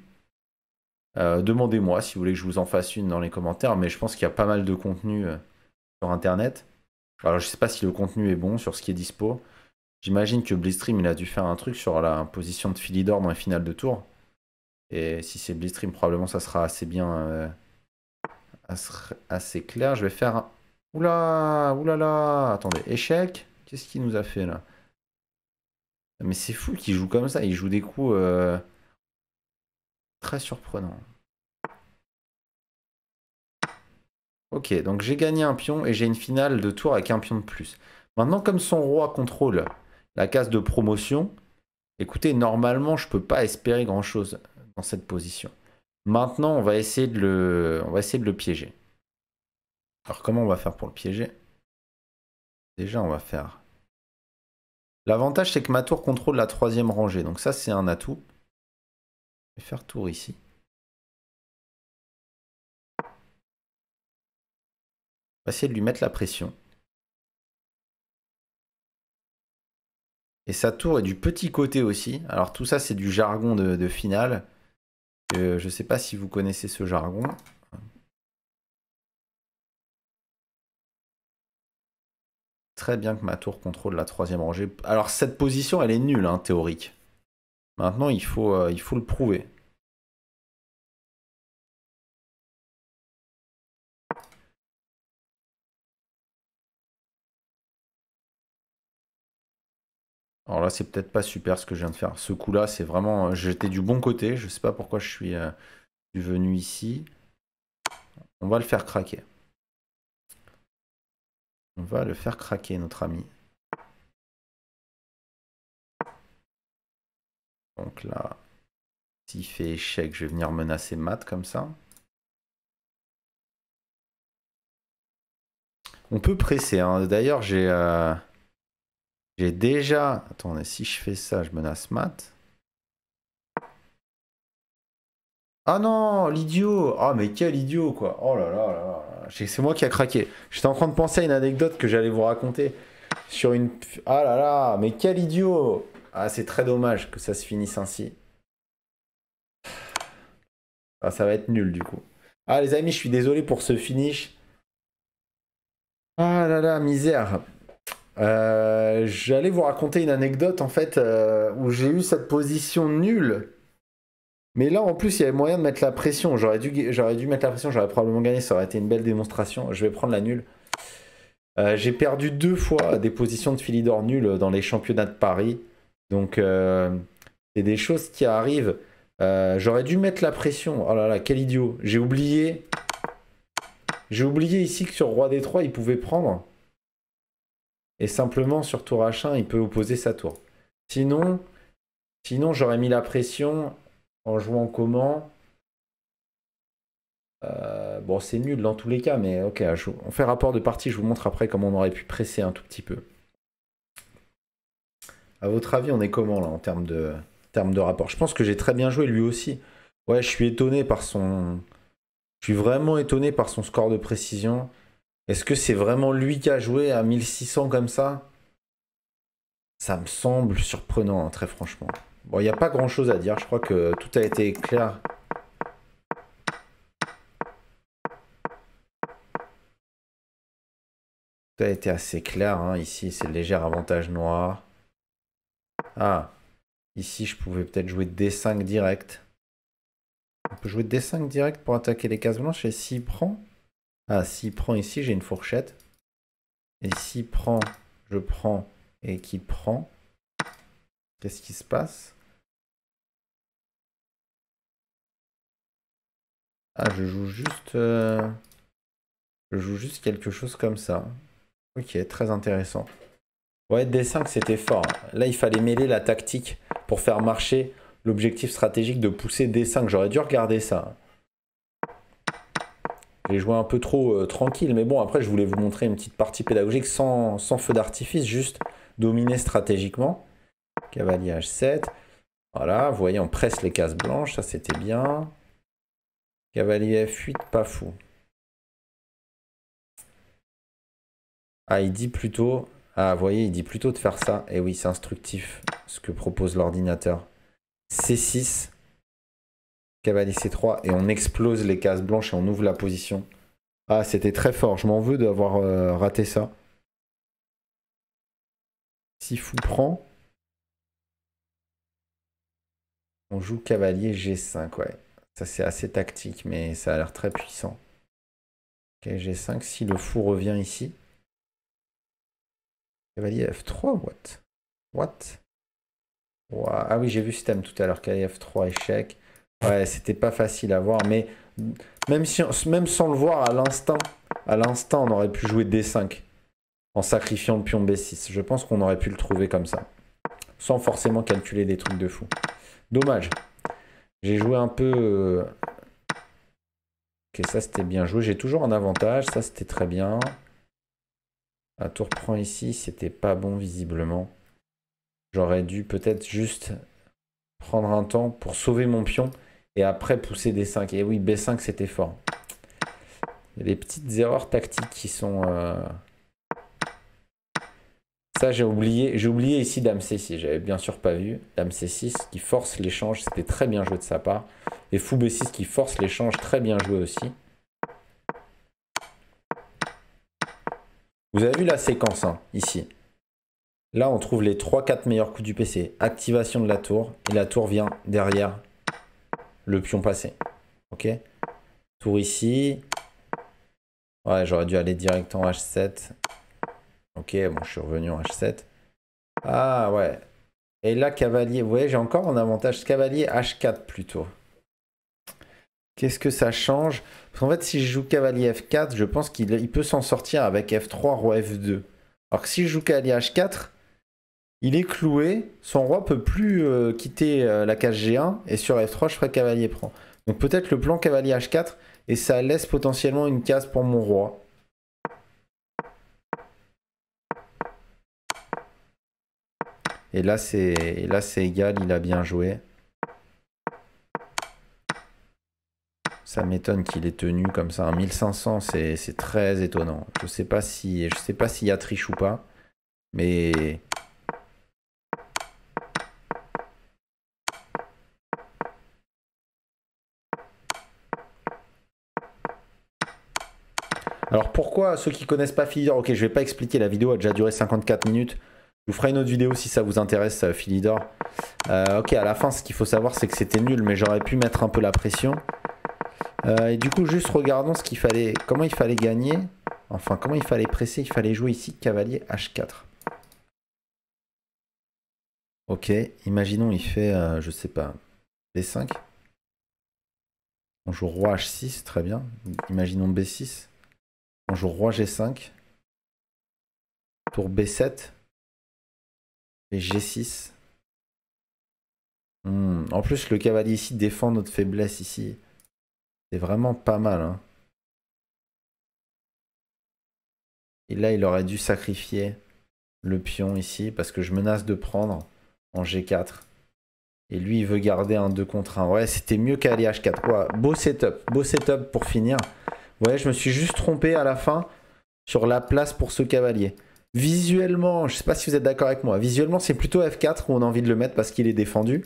S1: Euh, demandez-moi si vous voulez que je vous en fasse une dans les commentaires, mais je pense qu'il y a pas mal de contenu euh, sur Internet. Alors je sais pas si le contenu est bon sur ce qui est dispo. J'imagine que Blitzstream il a dû faire un truc sur la position de Philidor dans les finales de tour. Et si c'est Blitzstream, probablement ça sera assez bien, euh, assez clair. Je vais faire. Oula, oulala, attendez, échec. Qu'est-ce qu'il nous a fait là Mais c'est fou qu'il joue comme ça. Il joue des coups. Très surprenant. Ok, donc j'ai gagné un pion et j'ai une finale de tour avec un pion de plus. Maintenant, comme son roi contrôle la case de promotion, écoutez, normalement, je ne peux pas espérer grand-chose dans cette position. Maintenant, on va essayer de le, on va essayer de le piéger. Alors, comment on va faire pour le piéger Déjà, on va faire...
S2: L'avantage, c'est que ma tour contrôle la troisième rangée. Donc ça, c'est un atout faire tour ici. On va essayer de lui mettre la pression.
S1: Et sa tour est du petit côté aussi. Alors tout ça, c'est du jargon de, finale. Euh, je ne sais pas si vous connaissez ce jargon. Très bien que ma tour
S2: contrôle la troisième rangée. Alors cette position, elle est nulle, hein, théorique. Maintenant, il faut, euh, il faut le prouver. Alors là, c'est peut-être pas super ce que je viens de faire. Ce coup-là, c'est vraiment... Euh,
S1: j'étais du bon côté. Je ne sais pas pourquoi euh, je suis venu ici. On
S2: va le faire craquer. On va le faire craquer, notre ami. Donc là,
S1: s'il fait échec, je vais venir menacer Matt comme ça. On peut presser. Hein. D'ailleurs, euh, j'ai déjà... Attendez, si je fais ça, je menace Mat. Ah non, l'idiot Ah mais quel idiot quoi Oh là là là, là. C'est moi qui a craqué. J'étais en train de penser à une anecdote que j'allais vous raconter sur une... Ah là là, mais quel idiot ah, c'est très dommage que ça se finisse ainsi. Ah, ça va être nul du coup. Ah, les amis, je suis désolé pour ce finish. Ah là là, misère. Euh, j'allais vous raconter une anecdote en fait euh, où j'ai eu cette position nulle. Mais là, en plus, il y avait moyen de mettre la pression. J'aurais dû, dû mettre la pression, j'aurais probablement gagné. Ça aurait été une belle démonstration. Je vais prendre la nulle. Euh, j'ai perdu deux fois des positions de Philidor nul dans les championnats de Paris. Donc, euh, c'est des choses qui arrivent. Euh, j'aurais dû mettre la pression. Oh là là, quel idiot. J'ai oublié. J'ai oublié ici que sur Roi des 3, il pouvait prendre. Et simplement, sur tour H1, il peut opposer sa tour. Sinon, sinon j'aurais mis la pression en jouant comment euh, bon, c'est nul dans tous les cas, mais ok, on fait rapport de partie, je vous montre après comment on aurait pu presser un tout petit peu. À votre avis, on est comment là en termes de, de rapport Je pense que j'ai très bien joué lui aussi. Ouais, je suis étonné par son. Je suis vraiment étonné par son score de précision. Est-ce que c'est vraiment lui qui a joué à 1600 comme ça Ça me semble surprenant, hein, très franchement. Bon, il n'y a pas grand chose à dire. Je crois que tout a été clair Tout a été assez clair. Hein, ici, c'est le léger avantage noir. Ah, ici je pouvais peut-être jouer D5 direct. On peut jouer D5 direct pour attaquer les cases blanches et s'il prend... Ah, s'il prend ici, j'ai une fourchette. Et s'il prend, je prends et qu'il prend, qu'est-ce qui se passe Ah, je joue juste... Euh, je joue juste quelque chose comme ça. Ok, très intéressant. Ouais, D5, c'était fort. Là, il fallait mêler la tactique pour faire marcher l'objectif stratégique de pousser D5. J'aurais dû regarder ça. J'ai joué un peu trop euh, tranquille, mais bon, après, je voulais vous montrer une petite partie pédagogique sans, sans feu d'artifice, juste dominer stratégiquement. Cavalier H7. Voilà, vous voyez, on presse les cases blanches, ça c'était bien. Cavalier F8, pas fou. Ah, il dit plutôt ah, vous voyez, il dit plutôt de faire ça. Et eh oui, c'est instructif ce que propose l'ordinateur. C6, cavalier C3, et on explose les cases blanches et on ouvre la position. Ah, c'était très fort. Je m'en veux d'avoir euh, raté ça. Si fou prend. On joue cavalier G5, ouais. Ça, c'est assez tactique, mais ça a l'air très puissant. Ok, G5. Si le fou revient ici. Cavalier F3, what What Ah oui, j'ai vu ce thème tout à l'heure, kf F3, échec. Ouais, c'était pas facile à voir, mais même, si même sans le voir à l'instant, à l'instant, on aurait pu jouer D5 en sacrifiant le pion B6. Je pense qu'on aurait pu le trouver comme ça, sans forcément calculer des trucs de fou. Dommage. J'ai joué un peu... Euh, ok, ça c'était bien joué. J'ai toujours un avantage, ça c'était très bien. Un tour prend ici, c'était pas bon visiblement. J'aurais dû peut-être juste prendre un temps pour sauver mon pion et après pousser des 5. Et oui, B5 c'était fort. Il y des petites erreurs tactiques qui sont... Euh, Ça j'ai oublié, j'ai oublié ici Dame C6, j'avais bien sûr pas vu. Dame C6 qui force l'échange, c'était très bien joué de sa part. Et Fou B6 qui force l'échange, très bien joué aussi. Vous avez vu la séquence hein, ici. Là, on trouve les 3-4 meilleurs coups du PC. Activation de la tour. Et la tour vient derrière le pion passé. Ok Tour ici. Ouais, j'aurais dû aller direct en H7. Ok, bon, je suis revenu en H7. Ah ouais. Et là, cavalier. Vous voyez, j'ai encore un avantage cavalier H4 plutôt. Qu'est-ce que ça change Parce qu'en fait, si je joue cavalier F4, je pense qu'il peut s'en sortir avec F3, roi F2. Alors que si je joue cavalier H4, il est cloué, son roi peut plus euh, quitter euh, la case G1, et sur F3, je ferai cavalier prend. Donc peut-être le plan cavalier H4, et ça laisse potentiellement une case pour mon roi. Et là, c'est égal, il a bien joué. Ça m'étonne qu'il ait tenu comme ça. 1500, c'est très étonnant. Je sais pas sais pas s'il y a triche ou pas, mais Alors pourquoi ceux qui connaissent pas Philidor Ok, je vais pas expliquer. La vidéo a déjà duré 54 minutes. Je vous ferai une autre vidéo si ça vous intéresse, euh, Philidor. Euh, ok, à la fin, ce qu'il faut savoir, c'est que c'était nul, mais j'aurais pu mettre un peu la pression. Euh, et du coup, juste regardons ce qu'il fallait, comment il fallait gagner. Enfin, comment il fallait presser. Il fallait jouer ici cavalier h4. Ok, imaginons il fait, euh, je sais pas, b5. On joue roi h6, très bien. Imaginons b6. On joue roi g5. Tour b7. Et g6. Hmm. En plus, le cavalier ici défend notre faiblesse ici. C'est vraiment pas mal. Hein. Et là, il aurait dû sacrifier le pion ici parce que je menace de prendre en G4. Et lui, il veut garder un 2 contre 1. Ouais, c'était mieux qu'aller H4. beau setup. Beau setup pour finir. Ouais, je me suis juste trompé à la fin sur la place pour ce cavalier. Visuellement, je ne sais pas si vous êtes d'accord avec moi. Visuellement, c'est plutôt F4 où on a envie de le mettre parce qu'il est défendu.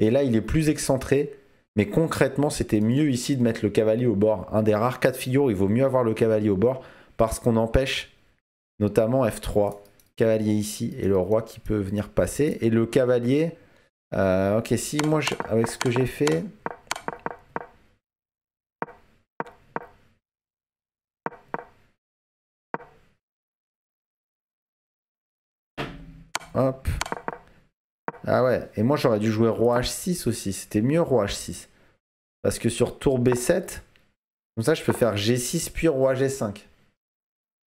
S1: Et là, il est plus excentré. Mais concrètement, c'était mieux ici de mettre le cavalier au bord. Un des rares cas de figure, il vaut mieux avoir le cavalier au bord parce qu'on empêche notamment F3, cavalier ici et le roi qui peut venir passer. Et le cavalier, euh, ok, si moi, je,
S2: avec ce que j'ai fait,
S1: Hop. Ah ouais, et moi j'aurais dû jouer roi h6 aussi, c'était mieux roi h6. Parce que sur tour b7, comme ça je peux faire g6 puis roi g5.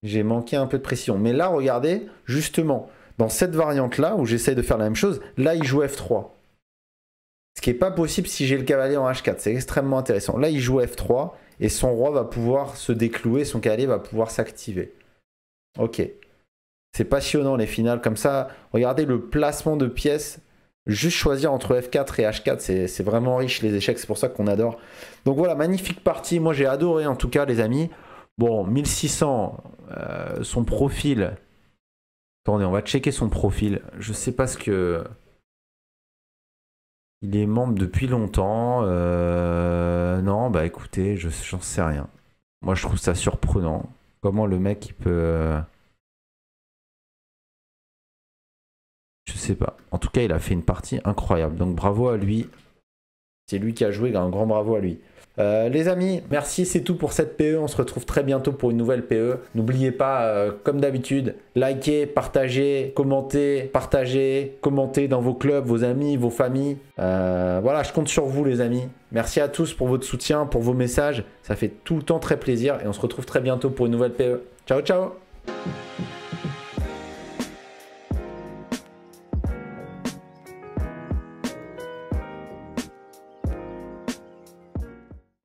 S1: J'ai manqué un peu de pression. Mais là, regardez, justement, dans cette variante-là, où j'essaye de faire la même chose, là il joue f3. Ce qui n'est pas possible si j'ai le cavalier en h4, c'est extrêmement intéressant. Là il joue f3 et son roi va pouvoir se déclouer, son cavalier va pouvoir s'activer. Ok, c'est passionnant les finales comme ça. Regardez le placement de pièces Juste choisir entre F4 et H4, c'est vraiment riche les échecs, c'est pour ça qu'on adore. Donc voilà, magnifique partie, moi j'ai adoré en tout cas les amis. Bon, 1600, euh, son profil. Attendez, on va checker son profil. Je sais pas ce que... Il est membre depuis longtemps. Euh, non, bah écoutez, je j'en sais rien. Moi je trouve ça surprenant. Comment le mec il peut... Euh, Je sais pas. En tout cas, il a fait une partie incroyable. Donc bravo à lui. C'est lui qui a joué, un grand bravo à lui. Euh, les amis, merci, c'est tout pour cette PE. On se retrouve très bientôt pour une nouvelle PE. N'oubliez pas, euh, comme d'habitude, liker, partager, commenter, partager, commenter dans vos clubs, vos amis, vos familles. Euh, voilà, je compte sur vous, les amis. Merci à tous pour votre soutien, pour vos messages. Ça fait tout le temps très plaisir et on se retrouve très bientôt pour une nouvelle PE. Ciao, ciao!